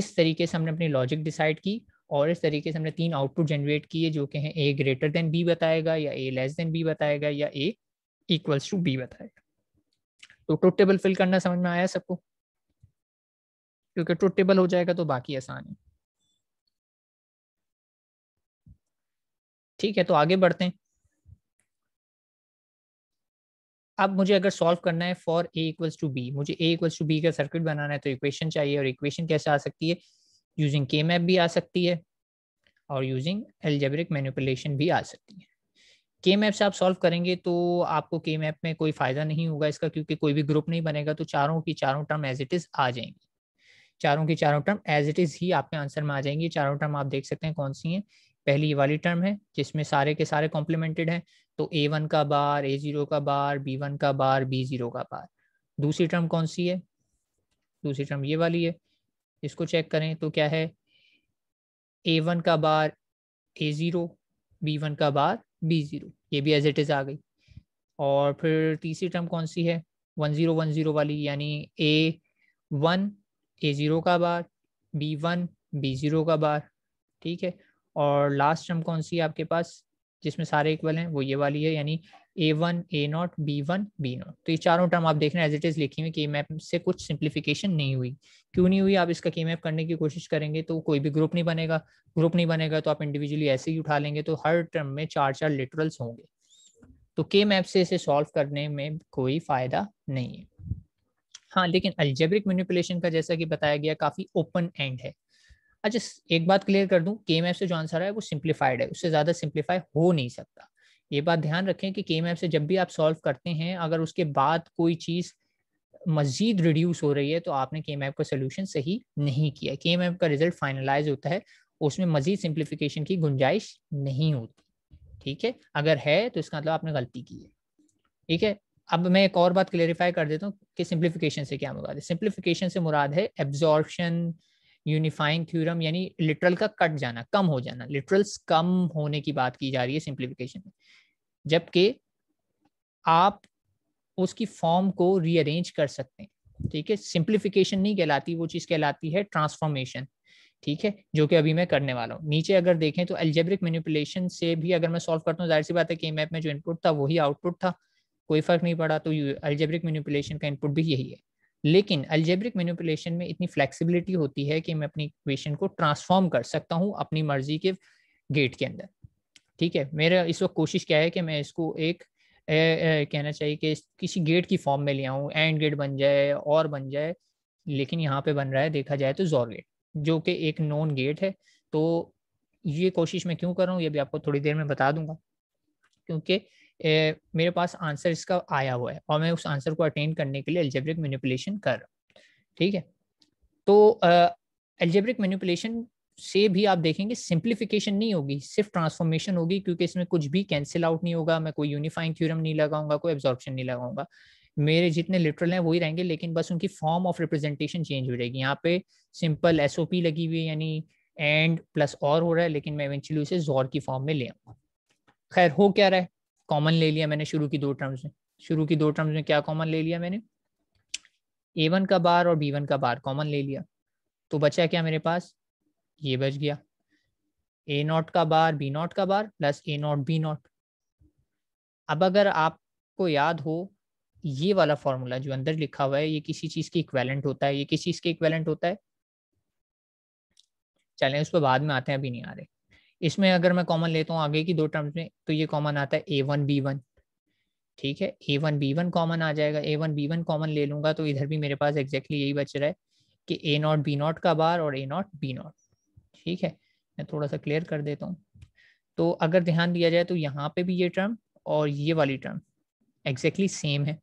इस तरीके से हमने अपनी लॉजिक डिसाइड की और इस तरीके से हमने तीन आउटपुट जनरेट किए जो कि हैं ए ग्रेटर देन बी बताएगा या ए लेस देन बी बताएगा या ए इक्वल्स टू बी बताएगा तो ट्रुथ टेबल फिल करना समझ में आया सबको क्योंकि ट्रुथ टेबल हो जाएगा तो बाकी आसान है ठीक है तो आगे बढ़ते हैं अब मुझे अगर सॉल्व करना है for A equals to B मुझे ए इक्वल्स टू बी का सर्किट बनाना है तो इक्वेशन चाहिए और इक्वेशन कैसे आ सकती है यूजिंग के मैप भी आ सकती है और यूजिंग एलजेब्रिक मैनिपुलेशन भी आ सकती है के मैप से आप सॉल्व करेंगे तो आपको के मैप में कोई फायदा नहीं होगा इसका क्योंकि कोई भी ग्रुप नहीं बनेगा तो चारों की चारों टर्म एज इट इज आ जाएंगी चारों की चारों टर्म एज इट इज ही आपके आंसर में आ जाएंगी चारों टर्म आप देख सकते हैं कौन सी है पहली ये वाली टर्म है जिसमें सारे के सारे कॉम्प्लीमेंटेड है तो ए वन का बार ए जीरो का बार बी वन का बार बी जीरो का बार दूसरी टर्म कौन सी है दूसरी टर्म ये वाली है इसको चेक करें तो क्या है ए वन का bar A zero B one का बार बी ज़ीरो ये भी एज इट इज़ आ गई और फिर तीसरी टर्म कौन सी है वन ज़ीरो वन ज़ीरो वाली यानी ए वन ए ज़ीरो का bar B one B zero का बार ठीक है और लास्ट टर्म कौन सी है आपके पास जिसमें सारे इक्वल हैं वो ये वाली है यानी A one A not B one B not तो ये चारों टर्म आप देख रहे हैं एज इट इज लिखी हुई के मैप से कुछ सिंप्लीफिकेशन नहीं हुई क्यों नहीं हुई आप इसका के मैप करने की कोशिश करेंगे तो कोई भी ग्रुप नहीं बनेगा ग्रुप नहीं बनेगा तो आप इंडिविजुअली ऐसे ही उठा लेंगे तो हर टर्म में चार चार लिटरल्स होंगे तो के मैप से इसे सॉल्व करने में कोई फायदा नहीं है हाँ लेकिन अल्जेब्रिक मैनिपुलेशन का जैसा कि बताया गया काफी ओपन एंड है अच्छा एक बात क्लियर कर दूं के से जो आंसर है वो सिंप्लीफाइड है उससे ज़्यादा सिंप्लीफाई हो नहीं सकता ये बात ध्यान रखें कि के से जब भी आप सॉल्व करते हैं अगर उसके बाद कोई चीज़ मजीद रिड्यूस हो रही है तो आपने के का सोल्यूशन सही नहीं किया के का रिजल्ट फाइनलाइज होता है उसमें मजीद सिंप्लीफिकेशन की गुंजाइश नहीं होती ठीक है अगर है तो इसका मतलब आपने गलती की है ठीक है अब मैं एक और बात क्लेरिफाई कर देता हूँ कि सिंप्लीफिकेशन से क्या मुराद है सिंप्लीफिकेशन से मुराद है एब्जॉर्बन यूनिफाइंग थ्योरम यानी लिटरल का कट जाना कम हो जाना लिटरल्स कम होने की बात की जा रही है सिंप्लीफिकेशन में जबकि आप उसकी फॉर्म को रीअरेंज कर सकते हैं ठीक है सिंप्लीफिकेशन नहीं कहलाती वो चीज़ कहलाती है ट्रांसफॉर्मेशन ठीक है जो कि अभी मैं करने वाला हूँ नीचे अगर देखें तो एल्जेब्रिक मैनिपुलेशन से भी अगर मैं सॉल्व करता हूँ जाहिर सी बात है के मैप में जो इनपुट था वही आउटपुट था कोई फर्क नहीं पड़ा तो एल्जेब्रिक मैनिपुलेशन का इनपुट भी यही है लेकिन अल्जेब्रिक मैनिपुलेशन में इतनी फ्लेक्सिबिलिटी होती है कि मैं अपनी इक्वेशन को ट्रांसफॉर्म कर सकता हूँ अपनी मर्जी के गेट के अंदर ठीक है मेरा इस वक्त कोशिश क्या है कि मैं इसको एक ए, ए, कहना चाहिए कि किसी गेट की फॉर्म में ले आऊँ एंड गेट बन जाए और बन जाए लेकिन यहाँ पे बन रहा है देखा जाए तो जोर गेट जो कि एक नॉन गेट है तो ये कोशिश मैं क्यों कर रहा हूँ ये भी आपको थोड़ी देर में बता दूंगा क्योंकि ए, मेरे पास आंसर इसका आया हुआ है और मैं उस आंसर को अटेंड करने के लिए एल्जेब्रिक मैनिपुलेशन कर रहा हूँ ठीक है तो एल्जेब्रिक मैनिपुलेशन से भी आप देखेंगे सिंप्लीफिकेशन नहीं होगी सिर्फ ट्रांसफॉर्मेशन होगी क्योंकि इसमें कुछ भी कैंसिल आउट नहीं होगा मैं कोई यूनिफाइंग थ्योरम नहीं लगाऊंगा कोई एब्जॉर्प्शन नहीं लगाऊंगा मेरे जितने लिटरल हैं वही रहेंगे लेकिन बस उनकी फॉर्म ऑफ रिप्रेजेंटेशन चेंज हो जाएगी यहाँ पे सिंपल एस लगी हुई है यानी एंड प्लस और हो रहा है लेकिन मैं इवेंचुअली उसे जोर की फॉर्म में ले आऊंगा खैर हो क्या रहा है कॉमन ले लिया मैंने शुरू की दो टर्म्स में शुरू की दो टर्म्स में क्या कॉमन ले लिया मैंने ए वन का बार और बी वन का बार कॉमन ले लिया तो बचा क्या मेरे पास ये बच गया ए नॉट का बार बी नॉट का bar plus A not B not अब अगर आपको याद हो ये वाला फॉर्मूला जो अंदर लिखा हुआ है ये किसी चीज़ के इक्वेलेंट होता है ये किस चीज़ के इक्वेलेंट होता है चलें उस पर बाद में आते हैं अभी नहीं आ रहे इसमें अगर मैं कॉमन लेता हूँ आगे की दो टर्म्स में तो ये कॉमन आता है ए वन बी वन ठीक है A one B one common आ जाएगा A one B one common ले लूंगा तो इधर भी मेरे पास एग्जैक्टली यही बच रहा है कि ए नॉट बी नॉट का बार और ए नॉट बी नॉट ठीक है मैं थोड़ा सा क्लियर कर देता हूँ तो अगर ध्यान दिया जाए तो यहाँ पे भी ये टर्म और ये वाली टर्म एग्जैक्टली सेम है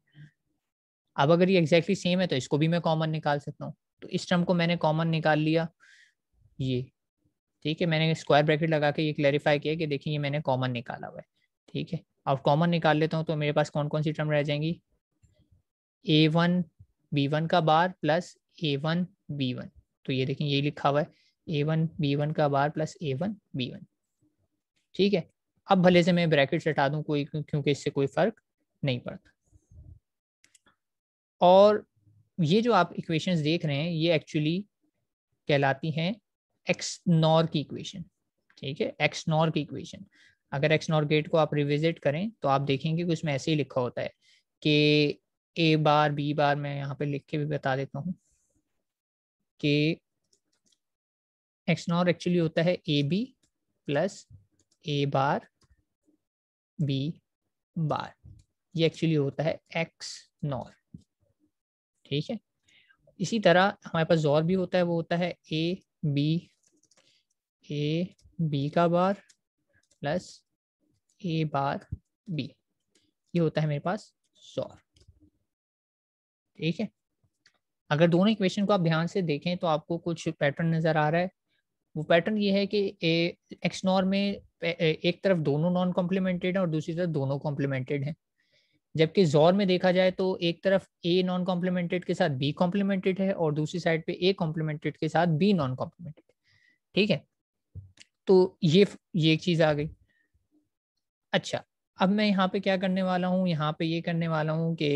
अब अगर ये एग्जैक्टली सेम है तो इसको भी मैं कॉमन निकाल सकता हूँ तो इस टर्म को मैंने कॉमन निकाल लिया ये ठीक है मैंने स्क्वायर ब्रैकेट लगा के ये क्लैरिफाई किया कि देखिए ये मैंने कॉमन निकाला हुआ है ठीक है अब कॉमन निकाल लेता हूँ तो मेरे पास कौन कौन सी टर्म रह जाएंगी ए वन बी वन का bar plus A one B one तो ये देखें ये लिखा हुआ है ए वन बी वन का bar plus A one B one ठीक है अब भले से मैं ब्रैकेट हटा दूँ कोई क्योंकि इससे कोई फर्क नहीं पड़ता और ये जो आप इक्वेशंस देख रहे हैं ये एक्चुअली कहलाती हैं एक्स नॉर की इक्वेशन ठीक है एक्स नॉर की इक्वेशन अगर एक्स नॉर गेट को आप रिविजिट करें तो आप देखेंगे कि उसमें ऐसे ही लिखा होता है कि ए बार बी बार मैं यहाँ पे लिख के भी बता देता हूँ कि एक्स नॉर एक्चुअली होता है A B plus A bar B bar ये एक्चुअली होता है एक्स नॉर ठीक है इसी तरह हमारे पास जोर भी होता है वो होता है ए बी ए बी का bar plus A bar B ये होता है मेरे पास सौर ठीक है अगर दोनों इक्वेशन को आप ध्यान से देखें तो आपको कुछ पैटर्न नज़र आ रहा है वो पैटर्न ये है कि एक्स नॉर में एक तरफ दोनों नॉन कॉम्प्लीमेंटेड हैं और दूसरी तरफ दोनों कॉम्प्लीमेंटेड हैं जबकि जोर में देखा जाए तो एक तरफ ए नॉन कॉम्प्लीमेंटेड के साथ बी कॉम्प्लीमेंटेड है और दूसरी साइड पे ए कॉम्प्लीमेंटेड के साथ बी नॉन कॉम्प्लीमेंटेड ठीक है तो ये ये एक चीज़ आ गई अच्छा अब मैं यहाँ पे क्या करने वाला हूँ यहाँ पे ये करने वाला हूँ कि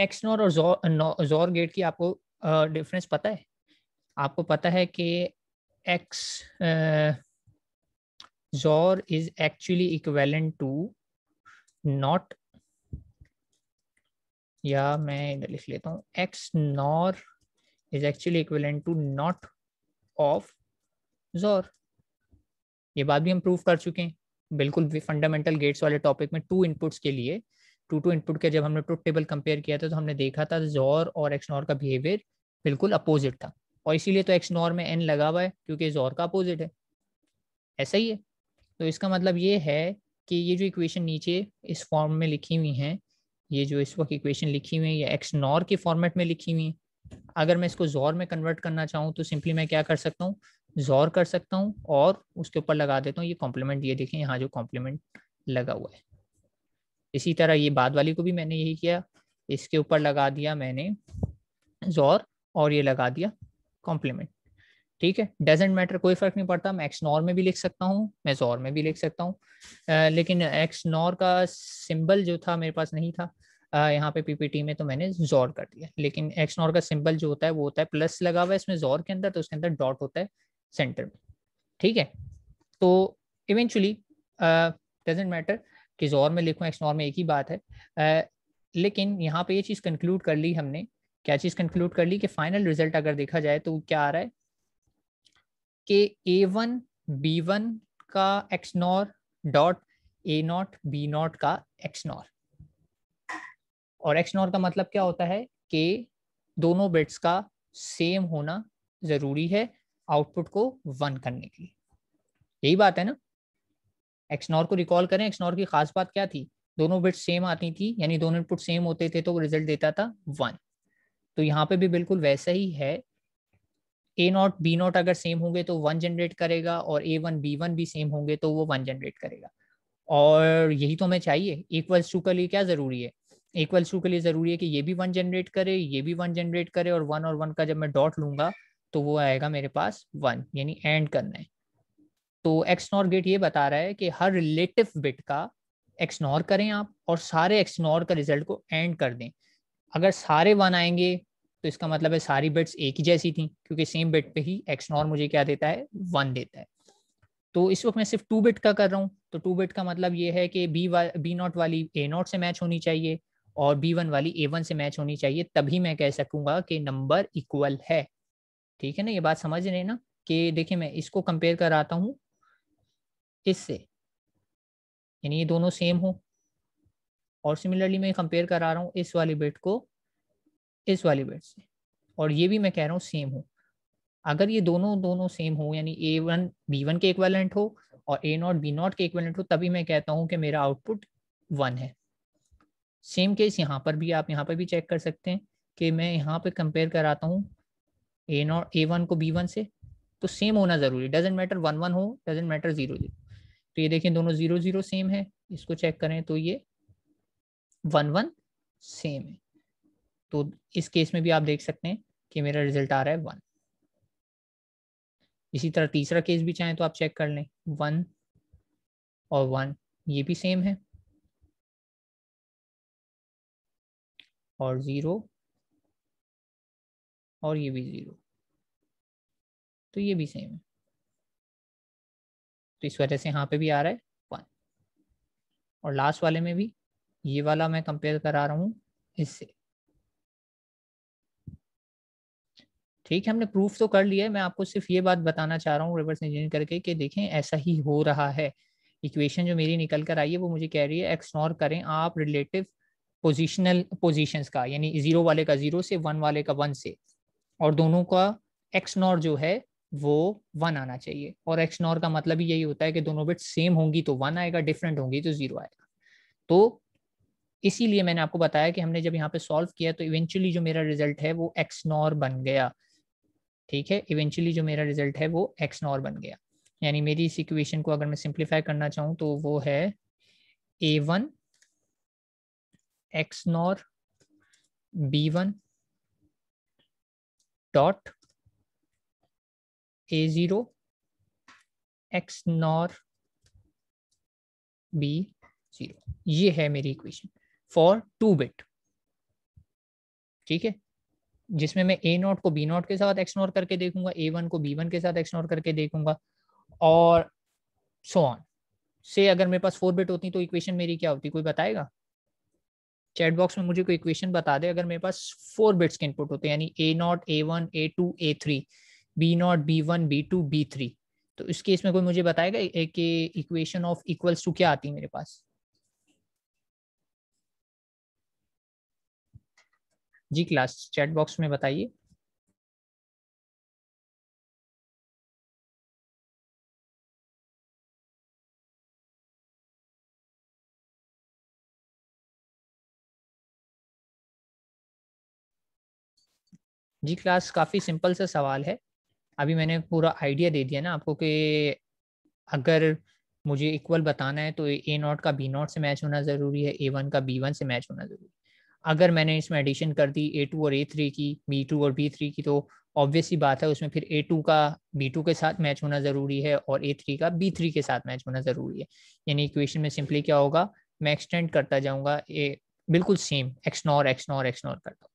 एक्स नॉर और जोर जोर गेट की आपको डिफरेंस पता है आपको पता है कि XNOR is actually equivalent to not या मैं इधर लिख लेता हूँ XNOR is actually equivalent to not of जोर ये बात भी हम प्रूव कर चुके हैं बिल्कुल फंडामेंटल गेट्स वाले टॉपिक में टू इनपुट्स के लिए टू टू इनपुट के जब हमने टू टेबल कंपेयर किया था तो हमने देखा था जोर और एक्सनॉर का बिहेवियर बिल्कुल अपोजिट था और इसीलिए तो एक्सनॉर में एन लगा हुआ है क्योंकि जोर का अपोजिट है ऐसा ही है तो इसका मतलब ये है कि ये जो इक्वेशन नीचे इस फॉर्म में लिखी हुई हैं ये जो इस वक्त इक्वेशन लिखी हुई है ये एक्सनॉर के फॉर्मेट में लिखी हुई है अगर मैं इसको जोर में कन्वर्ट करना चाहूँ तो सिंपली मैं क्या कर सकता हूँ जोर कर सकता हूँ और उसके ऊपर लगा देता हूँ ये कॉम्प्लीमेंट ये देखें यहाँ जो कॉम्प्लीमेंट लगा हुआ है इसी तरह ये बाद वाली को भी मैंने यही किया इसके ऊपर लगा दिया मैंने जोर और ये लगा दिया कॉम्प्लीमेंट ठीक है डजेंट मैटर कोई फर्क नहीं पड़ता मैं एक्स नॉर में भी लिख सकता हूँ मैं जोर में भी लिख सकता हूँ लेकिन एक्स नॉर का सिंबल जो था मेरे पास नहीं था यहाँ पे पीपीटी में तो मैंने जोर कर दिया लेकिन एक्सनॉर का सिंबल जो होता है वो होता है प्लस लगा हुआ है इसमें जोर के अंदर तो उसके अंदर डॉट होता है सेंटर में ठीक है तो इवेंचुअली डजेंट मैटर कि जोर में लिखूँ एक्सनॉर में एक ही बात है uh, लेकिन यहाँ पे ये चीज़ कंक्लूड कर ली हमने क्या चीज़ कंक्लूड कर ली कि फाइनल रिजल्ट अगर देखा जाए तो क्या आ रहा है कि ए वन बी वन का XNOR dot A not B not का एक्सनॉर और एक्स नॉर का मतलब क्या होता है कि दोनों बिट्स का सेम होना जरूरी है आउटपुट को वन करने के लिए यही बात है ना एक्स नॉर को रिकॉल करें एक्स नॉर की खास बात क्या थी दोनों बिट्स सेम आती थी यानी दोनों इनपुट सेम होते थे तो रिजल्ट देता था वन तो यहाँ पे भी बिल्कुल वैसा ही है ए नॉट बी नॉट अगर सेम होंगे तो वन जनरेट करेगा और ए वन बी वन भी सेम होंगे तो वो वन जनरेट करेगा और यही तो हमें चाहिए इक्वल्स टू के लिए क्या ज़रूरी है इक्वल टू के लिए जरूरी है कि ये भी वन जनरेट करे ये भी वन जनरेट करे और वन और वन का जब मैं डॉट लूंगा तो वो आएगा मेरे पास वन यानी एंड करना है तो एक्सनॉर गेट ये बता रहा है कि हर रिलेटिव बिट का एक्सनॉर करें आप और सारे एक्सनॉर का रिजल्ट को एंड कर दें अगर सारे वन आएंगे तो इसका मतलब है सारी बिट्स एक ही जैसी थी क्योंकि सेम बिट पे ही एक्सनॉर मुझे क्या देता है वन देता है तो इस वक्त मैं सिर्फ टू बिट का कर रहा हूँ तो टू बिट का मतलब ये है कि बी वा बी नॉट वाली ए नॉट से मैच होनी चाहिए और बी वन वाली ए वन से मैच होनी चाहिए तभी मैं कह सकूंगा कि नंबर इक्वल है ठीक है ना ये बात समझ रहे ना कि देखिए मैं इसको कंपेयर कराता हूँ इससे यानी ये दोनों सेम हो और सिमिलरली मैं कंपेयर करा रहा हूँ इस वाली बेट को इस वाली बेट से और ये भी मैं कह रहा हूँ सेम हो अगर ये दोनों दोनों सेम हो यानी ए वन बी वन के इक्वालेंट हो और ए नॉट बी नॉट के इक्वलेंट हो तभी मैं कहता हूँ कि मेरा आउटपुट वन है सेम केस यहाँ पर भी आप यहाँ पर भी चेक कर सकते हैं कि मैं यहाँ पे कंपेयर कराता हूँ ए नॉट ए वन को बी वन से तो सेम होना ज़रूरी डजेंट मैटर वन वन हो डजेंट मैटर ज़ीरो जीरो तो ये देखें दोनों ज़ीरो ज़ीरो सेम है इसको चेक करें तो ये वन वन सेम है तो इस केस में भी आप देख सकते हैं कि मेरा रिजल्ट आ रहा है वन इसी तरह तीसरा केस भी चाहें तो आप चेक कर लें वन और वन ये भी सेम है और ज़ीरो और ये भी ज़ीरो तो ये भी सेम है तो इस वजह से यहाँ पे भी आ रहा है वन और लास्ट वाले में भी ये वाला मैं कंपेयर करा रहा हूँ इससे ठीक है हमने प्रूफ तो कर लिया है मैं आपको सिर्फ ये बात बताना चाह रहा हूँ रिवर्स इंजीनियर करके कि देखें ऐसा ही हो रहा है इक्वेशन जो मेरी निकल कर आई है वो मुझे कह रही है एक्सनोर करें आप रिलेटिव पोजिशनल पोजिशन का यानी ज़ीरो वाले का ज़ीरो से वन वाले का वन से और दोनों का एक्स नॉर जो है वो वन आना चाहिए और एक्स नॉर का मतलब ही यही होता है कि दोनों बिट सेम होंगी तो वन आएगा डिफरेंट होंगी तो ज़ीरो आएगा तो इसीलिए मैंने आपको बताया कि हमने जब यहाँ पे सॉल्व किया तो इवेंचुअली जो मेरा रिजल्ट है वो एक्स नॉर बन गया ठीक है इवेंचुअली जो मेरा रिजल्ट है वो एक्स नॉर बन गया यानी मेरी इस इक्वेशन को अगर मैं सिंप्लीफाई करना चाहूँ तो वो है A one xnor b1 dot a0 xnor b0 ये है मेरी इक्वेशन फॉर टू बिट ठीक है जिसमें मैं ए नॉट को बी नॉट के साथ एक्सनोर करके देखूंगा ए वन को बी वन के साथ एक्सनोर करके देखूंगा और सो ऑन से अगर मेरे पास फोर बिट होती तो इक्वेशन मेरी क्या होती कोई बताएगा चैट बॉक्स में मुझे कोई इक्वेशन बता दे अगर मेरे पास फोर बिट्स के इनपुट होते हैं यानी A not A one A two A three B not B one B two B three तो इस केस में कोई मुझे बताएगा कि इक्वेशन ऑफ इक्वल्स टू क्या आती है मेरे पास जी क्लास चैट बॉक्स में बताइए जी क्लास काफ़ी सिंपल सा सवाल है अभी मैंने पूरा आइडिया दे दिया ना आपको कि अगर मुझे इक्वल बताना है तो ए नॉट का बी नॉट से मैच होना ज़रूरी है ए वन का बी वन से मैच होना ज़रूरी है अगर मैंने इसमें एडिशन कर दी ए टू और ए थ्री की बी टू और बी थ्री की तो ऑब्वियस ही बात है उसमें फिर ए टू का बी टू के साथ मैच होना ज़रूरी है और ए थ्री का बी थ्री के साथ मैच होना ज़रूरी है यानी इक्वेशन में सिंपली क्या होगा मैं एक्सटेंड करता जाऊँगा ए बिल्कुल same XNOR XNOR XNOR करता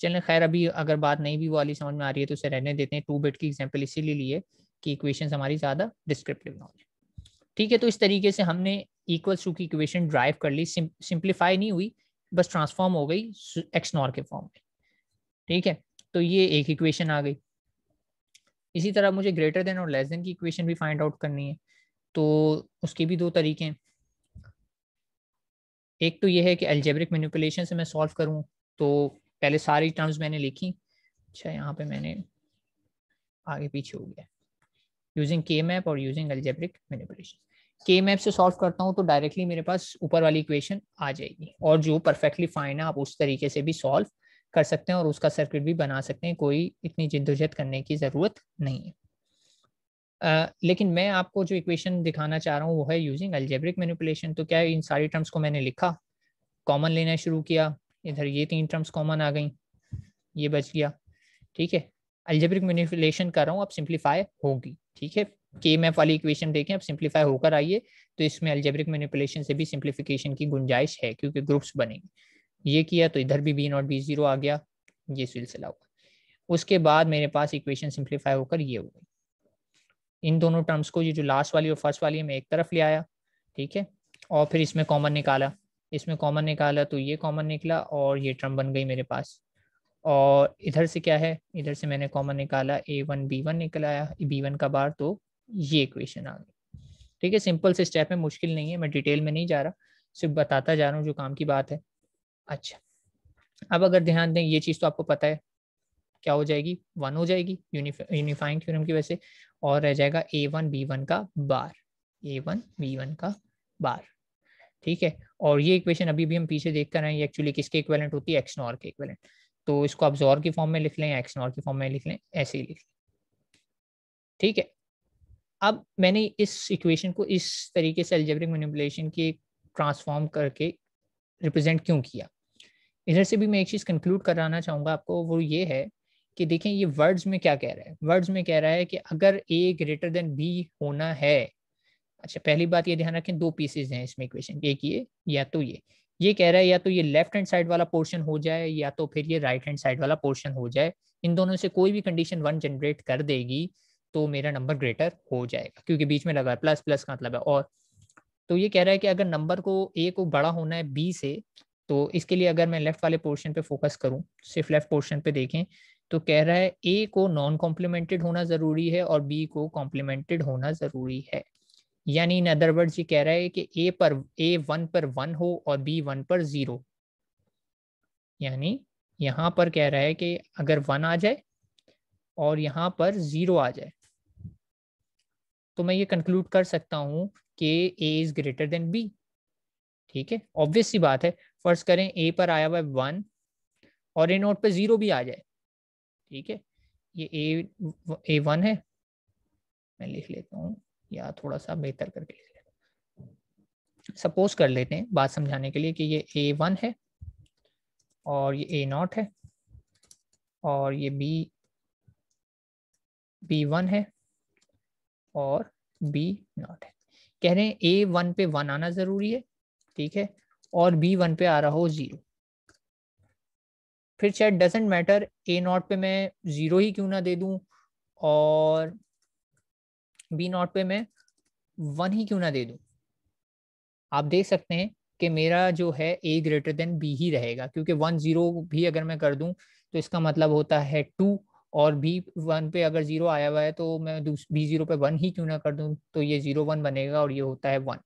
चलें खैर अभी अगर बात नहीं भी वाली समझ में आ रही है तो उसे रहने देते हैं टू बिट की एग्जाम्पल इसीलिए लिए कि इक्वेशन हमारी ज़्यादा डिस्क्रिप्टिव ना हो ठीक है तो इस तरीके से हमने इक्वल टू की इक्वेशन ड्राइव कर ली सिंप्लीफाई नहीं हुई बस ट्रांसफॉर्म हो गई एक्स नॉर के फॉर्म में ठीक है तो ये एक इक्वेशन आ गई इसी तरह मुझे ग्रेटर देन और लेस देन की इक्वेशन भी फाइंड आउट करनी है तो उसके भी दो तरीके हैं एक तो ये है कि एल्जेब्रिक मैनिपुलेशन से मैं सॉल्व करूं तो पहले सारी टर्म्स मैंने लिखी अच्छा यहाँ पे मैंने आगे पीछे हो गया यूजिंग के मैप और using algebraic manipulation K map से सॉल्व करता हूँ तो डायरेक्टली मेरे पास ऊपर वाली इक्वेशन आ जाएगी और जो परफेक्टली फाइन है आप उस तरीके से भी सॉल्व कर सकते हैं और उसका सर्किट भी बना सकते हैं कोई इतनी जिद्दोजहद करने की ज़रूरत नहीं है Uh, लेकिन मैं आपको जो इक्वेशन दिखाना चाह रहा हूँ वो है यूजिंग एल्जेब्रिक मैनिपुलेशन तो क्या है इन सारी टर्म्स को मैंने लिखा कॉमन लेना शुरू किया इधर ये तीन टर्म्स कॉमन आ गई ये बच गया ठीक है अल्जेब्रिक मैनिपुलेशन कर रहा हूँ अब सिंप्लीफाई होगी ठीक है के मैप वाली इक्वेशन देखें अब सिंप्लीफाई होकर आइए तो इसमें अल्जेब्रिक मैनिपुलेशन से भी सिंप्लीफिकेशन की गुंजाइश है क्योंकि ग्रुप्स बनेंगे ये किया तो इधर भी बी नॉट बी जीरो आ गया ये सिलसिला हुआ उसके बाद मेरे पास इक्वेशन सिंप्लीफाई होकर ये हो गई इन दोनों टर्म्स को ये जो लास्ट वाली और फर्स्ट वाली है मैं एक तरफ ले आया ठीक है और फिर इसमें कॉमन निकाला इसमें कॉमन निकाला तो ये कॉमन निकला और ये ट्रम बन गई मेरे पास और इधर से क्या है इधर से मैंने कॉमन निकाला ए वन बी वन निकल आया बी वन का बार तो ये इक्वेशन आ गई ठीक है सिंपल से स्टेप है मुश्किल नहीं है मैं डिटेल में नहीं जा रहा सिर्फ बताता जा रहा हूँ जो काम की बात है अच्छा अब अगर ध्यान दें ये चीज़ तो आपको पता है क्या हो जाएगी वन हो जाएगी यूनिफाइंग थ्योरम की वजह से और रह जाएगा ए वन बी वन का bar A one B one का बार ठीक है और ये इक्वेशन अभी भी हम पीछे देखते रहे एक्चुअली किसके इक्वेलेंट होती है एक्सनॉर के इक्वेलेंट तो इसको आप जोर के फॉर्म में लिख लें एक्सनॉर के फॉर्म में लिख लें ऐसे ही लिख लें ठीक है अब मैंने इस इक्वेशन को इस तरीके से एल्जेब्रिक मैनिपुलेशन के ट्रांसफॉर्म करके रिप्रेजेंट क्यों किया इधर से भी मैं एक चीज़ कंक्लूड कराना चाहूँगा आपको वो ये है कि देखें ये वर्ड्स में क्या कह रहा है वर्ड्स में कह रहा है कि अगर ए ग्रेटर देन बी होना है अच्छा पहली बात ये ध्यान रखें दो पीसेज हैं इसमें इक्वेशन एक ये या तो ये ये कह रहा है या तो ये लेफ्ट हैंड साइड वाला पोर्शन हो जाए या तो फिर ये राइट हैंड साइड वाला पोर्शन हो जाए इन दोनों से कोई भी कंडीशन वन जनरेट कर देगी तो मेरा नंबर ग्रेटर हो जाएगा क्योंकि बीच में लगा है प्लस प्लस का मतलब है और तो ये कह रहा है कि अगर नंबर को ए को बड़ा होना है बी से तो इसके लिए अगर मैं लेफ्ट वाले पोर्शन पे फोकस करूं सिर्फ लेफ्ट पोर्शन पे देखें तो कह रहा है ए को नॉन कॉम्प्लीमेंटेड होना ज़रूरी है और बी को कॉम्प्लीमेंटेड होना ज़रूरी है यानी इन अदर वर्ड्स ये कह रहा है कि ए पर ए वन पर वन हो और बी वन पर ज़ीरो यानी यहां पर कह रहा है कि अगर वन आ जाए और यहां पर ज़ीरो आ जाए तो मैं ये कंक्लूड कर सकता हूं कि A is greater than B ठीक है ऑब्वियस सी बात है फर्स्ट करें ए पर आया हुआ है वन और ए नोट पर ज़ीरो भी आ जाए ठीक है ये ए ए वन है मैं लिख लेता हूं या थोड़ा सा बेहतर करके लिख सपोज कर लेते हैं बात समझाने के लिए कि ये ए वन है और ये ए नॉट है और ये बी बी वन है और बी नॉट है कह रहे हैं ए वन पे वन आना ज़रूरी है ठीक है और बी वन पे आ रहा हो ज़ीरो फिर शायद डजेंट मैटर ए नॉट पे मैं ज़ीरो ही क्यों ना दे दूं और बी नॉट पे मैं वन ही क्यों ना दे दूं आप देख सकते हैं कि मेरा जो है ए ग्रेटर देन बी ही रहेगा क्योंकि वन ज़ीरो भी अगर मैं कर दूं तो इसका मतलब होता है टू और बी वन पे अगर ज़ीरो आया हुआ है तो मैं बी ज़ीरो पे वन ही क्यों ना कर दूं तो ये ज़ीरो वन बनेगा और ये होता है वन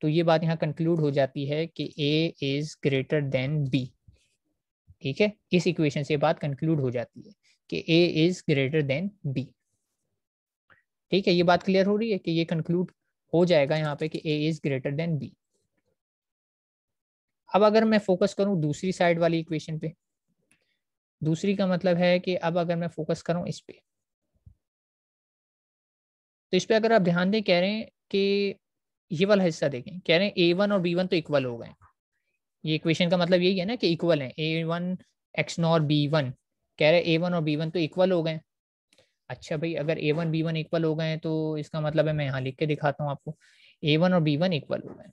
तो ये बात यहाँ कंक्लूड हो जाती है कि A is greater than B ठीक है इस इक्वेशन से बात कंक्लूड हो जाती है कि A is greater than B ठीक है ये बात क्लियर हो रही है कि ये कंक्लूड हो जाएगा यहाँ पे कि A is greater than B अब अगर मैं फोकस करूँ दूसरी साइड वाली इक्वेशन पे दूसरी का मतलब है कि अब अगर मैं फोकस करूँ इस पे तो इस पे अगर आप ध्यान दें कह रहे हैं कि ये वाला हिस्सा देखें कह रहे हैं ए वन और बी वन तो इक्वल हो गए ये इक्वेशन का मतलब यही है ना कि इक्वल है A one XNOR B one कह रहे हैं ए वन और बी वन तो इक्वल हो गए अच्छा भाई अगर A one B one equal हो गए तो इसका मतलब है मैं यहाँ लिख के दिखाता हूँ आपको ए वन और बी वन इक्वल हो गए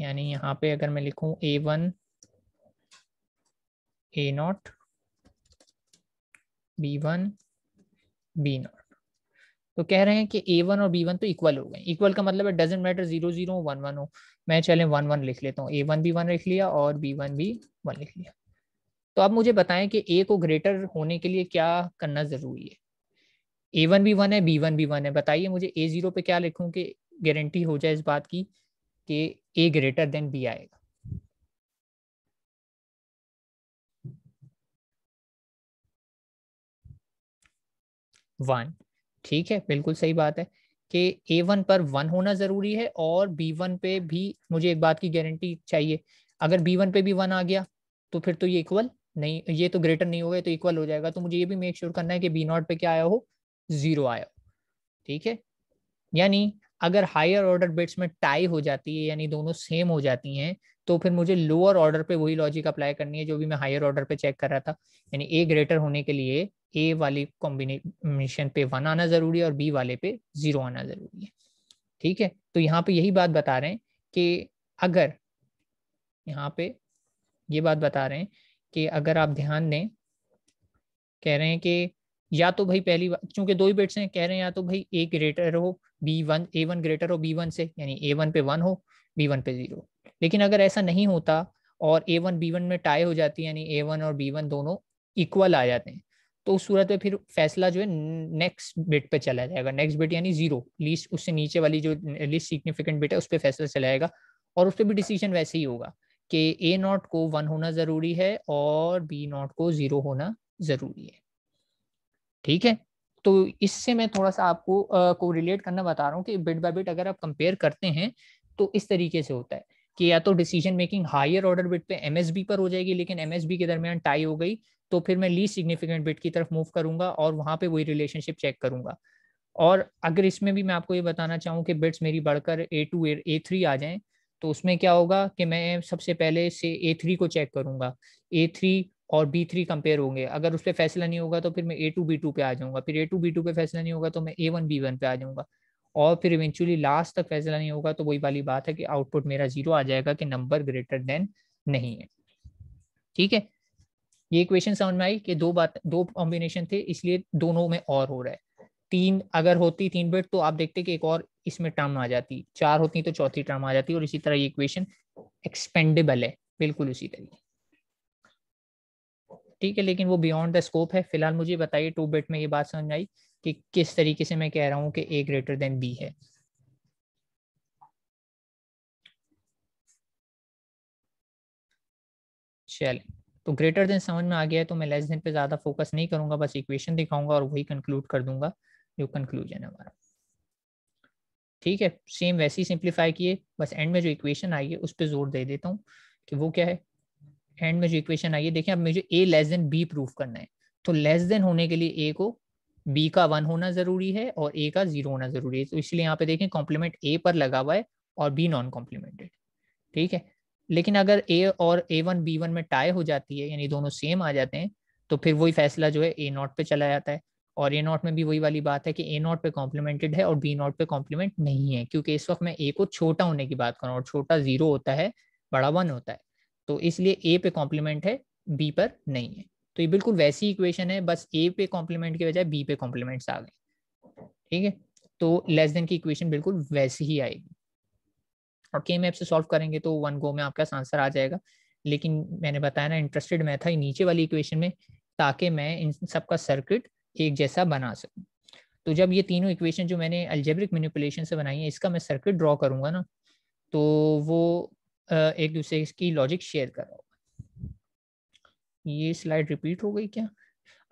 यानी यहाँ पे अगर मैं लिखूँ A one A not B one B not तो कह रहे हैं कि ए वन और बी वन तो इक्वल हो गए इक्वल का मतलब है doesn't matter zero zero one one हो मैं चले वन वन लिख लेता हूँ ए वन बी वन लिख लिया और बी वन बी वन लिख लिया तो आप मुझे बताएं कि ए को ग्रेटर होने के लिए क्या करना जरूरी है ए वन भी वन है बी वन भी वन है बताइए मुझे ए जीरो पे क्या लिखूं कि गारंटी हो जाए इस बात की कि ए ग्रेटर देन बी आएगा वन ठीक है बिल्कुल सही बात है कि ए वन पर वन होना ज़रूरी है और बी वन पे भी मुझे एक बात की गारंटी चाहिए अगर बी वन पे भी वन आ गया तो फिर तो ये इक्वल नहीं ये तो ग्रेटर नहीं होगा तो इक्वल हो जाएगा तो मुझे ये भी मेक श्योर sure करना है कि बी नॉट पे क्या आया हो जीरो आया हो ठीक है यानी अगर हायर ऑर्डर बिट्स में टाई हो जाती है यानी दोनों सेम हो जाती हैं तो फिर मुझे लोअर ऑर्डर पे वही लॉजिक अप्लाई करनी है जो भी मैं हायर ऑर्डर पे चेक कर रहा था यानी ए ग्रेटर होने के लिए ए वाली कॉम्बिनेशन पे वन आना जरूरी है और बी वाले पे जीरो आना जरूरी है ठीक है तो यहाँ पे यही बात बता रहे हैं कि अगर यहाँ पे ये बात बता रहे हैं कि अगर आप ध्यान दें कह रहे हैं कि या तो भाई पहली बार चूंकि दो ही बेट्स हैं कह रहे हैं या तो भाई ए ग्रेटर हो B one A one greater हो बी वन से यानी ए वन पे वन हो बी वन पे जीरो लेकिन अगर ऐसा नहीं होता और ए वन बी वन में टाई हो जाती है यानी ए वन और बी वन दोनों इक्वल आ जाते हैं तो उस सूरत में फिर फैसला जो है नेक्स्ट बिट पे चला जाएगा नेक्स्ट बिट यानी जीरो लीस्ट उससे नीचे वाली जो लीस्ट सिग्निफिकेंट बिट है उस पर फैसला चलाएगा और उस पर भी डिसीजन वैसे ही होगा कि ए नॉट को वन होना ज़रूरी है और बी नॉट को ज़ीरो होना ज़रूरी है ठीक है तो इससे मैं थोड़ा सा आपको को रिलेट करना बता रहा हूँ कि बिट बाय बिट अगर आप कंपेयर करते हैं तो इस तरीके से होता है कि या तो decision making higher order bit पे एमएसबी पर हो जाएगी लेकिन एमएसबी के दरमियान टाई हो गई तो फिर मैं लीस्ट सिग्निफिकेंट बिट की तरफ मूव करूंगा और वहां पे वही रिलेशनशिप चेक करूंगा और अगर इसमें भी मैं आपको ये बताना चाहूँ कि बिट्स मेरी बढ़कर ए टू ए थ्री आ जाएं तो उसमें क्या होगा कि मैं सबसे पहले से ए थ्री को चेक करूंगा ए थ्री और बी थ्री कंपेयर होंगे अगर उस पर फैसला नहीं होगा तो फिर मैं ए टू बी टू पे आ जाऊंगा फिर ए टू बी टू पे फैसला नहीं होगा तो मैं ए वन बी वन पे आ जाऊंगा और फिर इवेंचुअली लास्ट तक फैसला नहीं होगा तो वही वाली बात है कि आउटपुट मेरा जीरो आ जाएगा कि नंबर ग्रेटर देन नहीं है ठीक है ये क्वेश्चन समझ में आई कि दो बात दो कॉम्बिनेशन थे इसलिए दोनों में और हो रहा है तीन अगर होती तीन बिट तो आप देखते कि एक और इसमें टर्म आ जाती चार होती तो चौथी टर्म आ जाती और इसी तरह ये इक्वेशन एक्सपेंडेबल है बिल्कुल उसी तरीके ठीक है लेकिन वो बियॉन्ड द स्कोप है फिलहाल मुझे बताइए टू बेट में ये बात समझ आई कि किस तरीके से मैं कह रहा हूं कि ए ग्रेटर देन बी है चले तो ग्रेटर देन समझ में आ गया है तो मैं लेस देन पे ज़्यादा फोकस नहीं करूंगा बस इक्वेशन दिखाऊंगा और वही कंक्लूड कर दूंगा जो कंक्लूजन है हमारा ठीक है सेम वैसे ही सिंप्लीफाई किए बस एंड में जो इक्वेशन आई है उस पर जोर दे देता हूँ कि वो क्या है एंड में जो इक्वेशन आई है देखिए अब मुझे A less than B proof करना है तो लेस देन होने के लिए ए को बी का वन होना जरूरी है और ए का जीरो होना जरूरी है तो इसलिए यहाँ पे देखें कॉम्प्लीमेंट ए पर लगा हुआ है और बी नॉन कॉम्प्लीमेंटेड ठीक है लेकिन अगर ए और ए वन बी वन में टाई हो जाती है यानी दोनों सेम आ जाते हैं तो फिर वही फैसला जो है ए नॉट पे चला जाता है और ए नॉट में भी वही वाली बात है कि ए नॉट पे कॉम्प्लीमेंटेड है और बी नॉट पे कॉम्प्लीमेंट नहीं है क्योंकि इस वक्त मैं ए को छोटा होने की बात कर रहा हूँ और छोटा जीरो होता है बड़ा वन होता है तो इसलिए ए पे कॉम्प्लीमेंट है बी पर नहीं है तो ये बिल्कुल वैसी इक्वेशन है बस ए पे कॉम्प्लीमेंट के बजाय बी पे कॉम्प्लीमेंट्स आ गए ठीक है तो लेस देन की इक्वेशन बिल्कुल वैसी ही आएगी और के मैप से सॉल्व करेंगे तो वन गो में आपका आंसर आ जाएगा लेकिन मैंने बताया ना इंटरेस्टेड मैथ नीचे वाली इक्वेशन में ताकि मैं इन सबका सर्किट एक जैसा बना सकूँ तो जब ये तीनों इक्वेशन जो मैंने अल्जेब्रिक मैनिपुलेशन से बनाई है इसका मैं सर्किट ड्रॉ करूँगा ना तो वो एक दूसरे की लॉजिक शेयर कर रहा होगा ये स्लाइड रिपीट हो गई क्या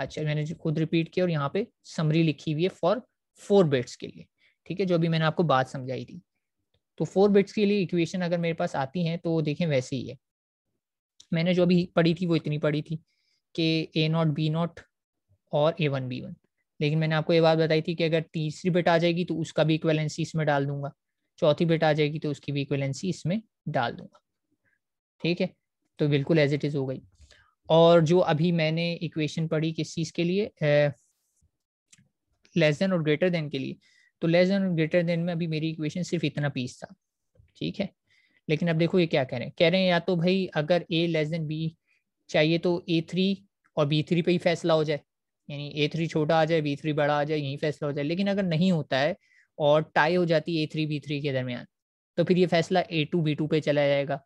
अच्छा मैंने खुद रिपीट किया और यहाँ पे समरी लिखी हुई है फॉर फोर बेट्स के लिए ठीक है जो अभी मैंने आपको बात समझाई थी तो फोर बेट्स के लिए इक्वेशन अगर मेरे पास आती है तो देखें वैसे ही है मैंने जो अभी पढ़ी थी वो इतनी पढ़ी थी कि ए नॉट बी नॉट और ए वन बी वन लेकिन मैंने आपको ये बात बताई थी कि अगर तीसरी बिट आ जाएगी तो उसका भी इक्वेलेंसी इसमें डाल दूंगा चौथी बिट आ जाएगी तो उसकी भी इक्वेलेंसी इसमें डाल दूंगा ठीक है तो बिल्कुल एज इट इज़ हो गई और जो अभी मैंने इक्वेशन पढ़ी किस चीज़ के लिए लेस देन और ग्रेटर देन के लिए तो लेस देन और ग्रेटर देन में अभी मेरी इक्वेशन सिर्फ इतना पीस था ठीक है लेकिन अब देखो ये क्या कह रहे हैं कह रहे हैं या तो भाई अगर ए लेस देन बी चाहिए तो ए थ्री और बी थ्री पर ही फैसला हो जाए यानी ए थ्री छोटा आ जाए बी थ्री बड़ा आ जाए यही फैसला हो जाए लेकिन अगर नहीं होता है और टाई हो जाती है ए थ्री बी थ्री के दरमियान तो फिर ये फैसला ए टू बी टू पे चला जाएगा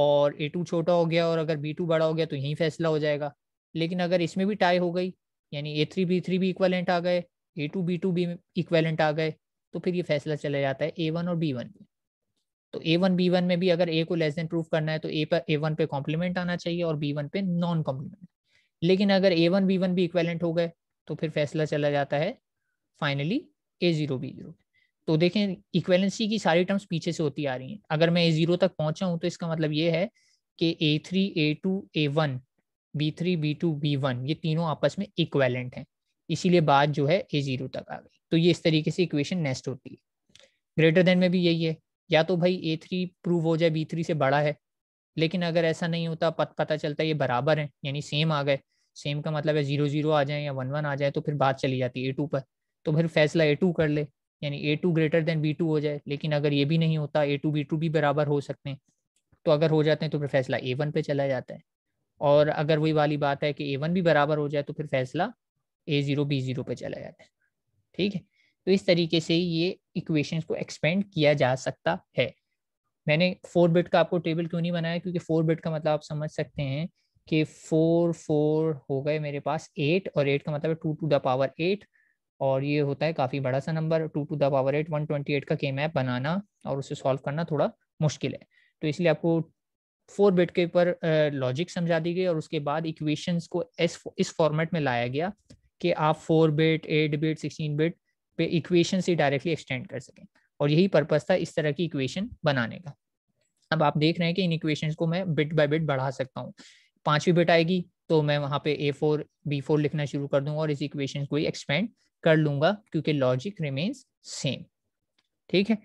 और ए टू छोटा हो गया और अगर बी टू बड़ा हो गया तो यही फैसला हो जाएगा लेकिन अगर इसमें भी टाई हो गई यानी ए थ्री बी थ्री भी इक्वलेंट आ गए ए टू बी टू भी इक्वलेंट आ गए तो फिर ये फैसला चला जाता है ए वन और बी वन में तो ए वन बी वन में भी अगर ए को लेस देन प्रूफ करना है तो ए पर ए वन पे कॉम्प्लीमेंट आना चाहिए और बी वन पे नॉन कॉम्प्लीमेंट लेकिन अगर ए वन बी वन भी इक्वेलेंट हो गए तो फिर फैसला चला जाता है finally A zero B zero तो देखें इक्वेलेंसी की सारी टर्म्स पीछे से होती आ रही हैं अगर मैं ए जीरो तक पहुंचा हूं तो इसका मतलब ये है कि A three A two A one B three B two B one ये तीनों आपस में इक्वेलेंट हैं इसीलिए बात जो है ए जीरो तक आ गई तो ये इस तरीके से इक्वेशन नेस्ट होती है ग्रेटर देन में भी यही है या तो भाई ए थ्री प्रूव हो जाए बी थ्री से बड़ा है लेकिन अगर ऐसा नहीं होता पत पता चलता ये बराबर है यानी सेम आ गए सेम का मतलब है जीरो जीरो आ जाए या वन वन आ जाए तो फिर बात चली जाती है ए टू पर तो फिर फैसला ए टू कर ले यानी A two greater than B two हो जाए लेकिन अगर ये भी नहीं होता ए टू बी टू भी बराबर हो सकते हैं तो अगर हो जाते हैं तो फिर फैसला ए वन पे चला जाता है और अगर वही वाली बात है कि ए वन भी बराबर हो जाए तो फिर फैसला ए ज़ीरो बी ज़ीरो पे चला जाता है ठीक है तो इस तरीके से ये इक्वेशन को एक्सपेंड किया जा सकता है मैंने फोर बिट का आपको टेबल क्यों नहीं बनाया क्योंकि फोर बिट का मतलब आप समझ सकते हैं कि फोर फोर हो गए मेरे पास एट और एट का मतलब two to the power eight और ये होता है काफ़ी बड़ा सा number two to the power eight one twenty eight का के मैप बनाना और उसे सॉल्व करना थोड़ा मुश्किल है तो इसलिए आपको फोर बिट के ऊपर लॉजिक समझा दी गई और उसके बाद इक्वेशंस को इस इस फॉर्मेट में लाया गया कि आप four bit eight bit sixteen bit पे इक्वेशन से डायरेक्टली एक्सटेंड कर सकें और यही पर्पज़ था इस तरह की इक्वेशन बनाने का अब आप देख रहे हैं कि इन इक्वेशंस को मैं बिट बाय बिट बढ़ा सकता हूँ पांचवी बिट आएगी तो मैं वहां पे ए फोर बी फोर लिखना शुरू कर दूंगा और इस इक्वेशन को एक्सपेंड कर लूंगा क्योंकि लॉजिक रिमेन्स सेम ठीक है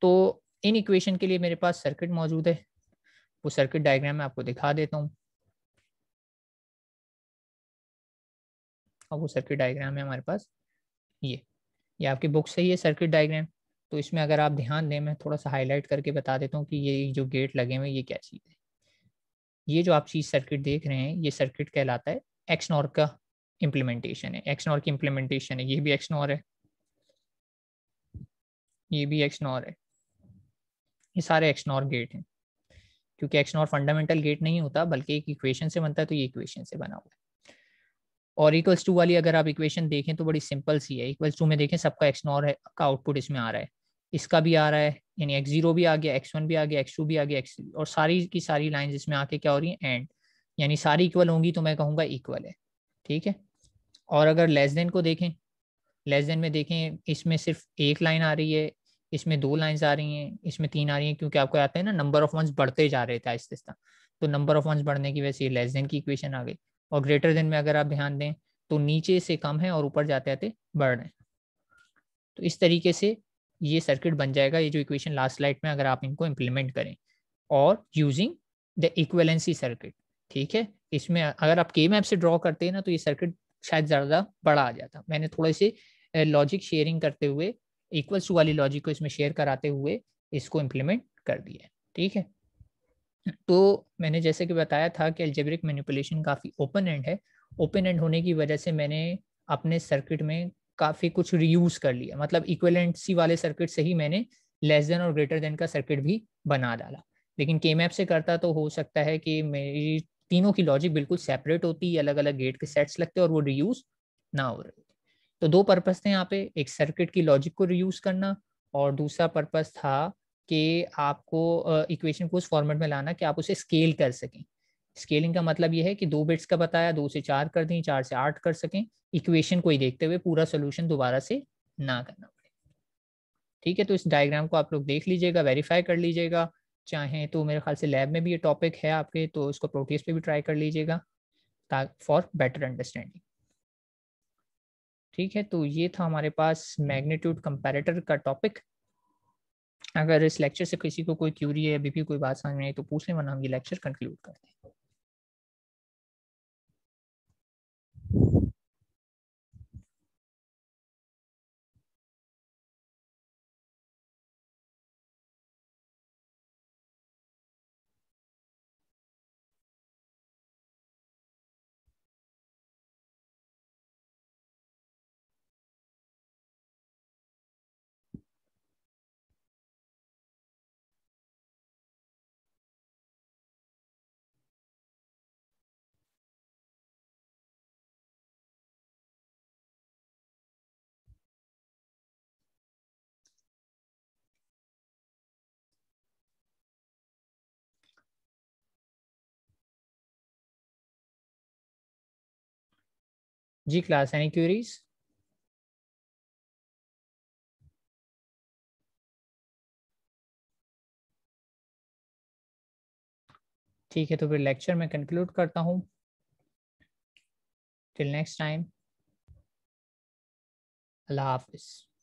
तो इन इक्वेशन के लिए मेरे पास सर्किट मौजूद है वो सर्किट डायग्राम मैं आपको दिखा देता हूँ और वो सर्किट डायग्राम है हमारे पास ये ये आपकी बुक से ही है सर्किट डायग्राम तो इसमें अगर आप ध्यान दें मैं थोड़ा सा हाईलाइट करके बता देता हूँ कि ये जो गेट लगे हुए ये क्या चीज़ है ये जो आप चीज़ सर्किट देख रहे हैं ये सर्किट कहलाता है एक्सनॉर का इम्प्लीमेंटेशन है एक्सनॉर की इम्प्लीमेंटेशन है ये भी एक्सनॉर है ये भी एक्सनॉर है ये सारे एक्सनॉर गेट हैं क्योंकि एक्सनॉर फंडामेंटल गेट नहीं होता बल्कि एक इक्वेशन से बनता है तो ये इक्वेशन से बना हुआ है और इक्वल्स टू वाली अगर आप इक्वेशन देखें तो बड़ी सिंपल सी है इक्वल्स टू में देखें सबका एक्सनॉर है का आउटपुट इसमें आ रहा है इसका भी आ रहा है यानी एक्स जीरो भी आ गया एक्स वन भी आ गया एक्स टू भी आ गया एक्स और सारी की सारी लाइन इसमें आके क्या हो रही है एंड यानी सारी इक्वल होंगी तो मैं कहूँगा इक्वल है ठीक है और अगर लेस देन को देखें लेस देन में देखें इसमें सिर्फ एक लाइन आ रही है इसमें दो लाइन्स आ रही हैं इसमें तीन आ रही हैं क्योंकि आपको आता है ना नंबर ऑफ वंस बढ़ते जा रहे थे आहिस्ते आहिस्ता तो नंबर ऑफ वंस बढ़ने की वजह से लेस देन की इक्वेशन आ गई और ग्रेटर देन में अगर आप ध्यान दें तो नीचे से कम है और ऊपर जाते आते बढ़ रहे हैं तो इस तरीके से ये सर्किट बन जाएगा ये जो इक्वेशन लास्ट स्लाइड में अगर आप इनको इम्प्लीमेंट करें और यूजिंग द इक्वेलेंसी सर्किट ठीक है इसमें अगर आप के मैप से ड्रॉ करते हैं ना तो ये सर्किट शायद ज़्यादा बड़ा आ जाता मैंने थोड़े से लॉजिक शेयरिंग करते हुए इक्वल्स वाली लॉजिक को इसमें शेयर कराते हुए इसको इम्प्लीमेंट कर दिया ठीक है तो मैंने जैसे कि बताया था कि एल्जेब्रिक मैनिपुलेशन काफ़ी ओपन एंड है ओपन एंड होने की वजह से मैंने अपने सर्किट में काफ़ी कुछ रीयूज कर लिया मतलब इक्वलेंसी वाले सर्किट से ही मैंने लेस देन और ग्रेटर देन का सर्किट भी बना डाला लेकिन के मैप से करता तो हो सकता है कि मेरी तीनों की लॉजिक बिल्कुल सेपरेट होती अलग अलग गेट के सेट्स लगते और वो रियूज ना हो रहे तो दो पर्पज़ थे यहाँ पे एक सर्किट की लॉजिक को रियूज करना और दूसरा पर्पज़ था कि आपको इक्वेशन को उस फॉर्मेट में लाना कि आप उसे स्केल कर सकें स्केलिंग का मतलब यह है कि दो बिट्स का बताया दो से चार कर दें चार से आठ कर सकें इक्वेशन को ही देखते हुए पूरा सोल्यूशन दोबारा से ना करना पड़े ठीक है तो इस डायग्राम को आप लोग देख लीजिएगा वेरीफाई कर लीजिएगा चाहे तो मेरे ख्याल से लैब में भी ये टॉपिक है आपके तो इसको प्रोटीस पे भी ट्राई कर लीजिएगा फॉर बेटर अंडरस्टैंडिंग ठीक है तो ये था हमारे पास मैग्नीट्यूड कंपैरेटर का टॉपिक अगर इस लेक्चर से किसी को कोई क्यूरी है अभी भी कोई बात समझ में आई तो पूछ लें वरना हम ये लेक्चर कंक्लूड करते हैं G class, any queries? ठीक है तो फिर लेक्चर में कंक्लूड करता हूँ टिल नेक्स्ट टाइम अल्लाह हाफिज़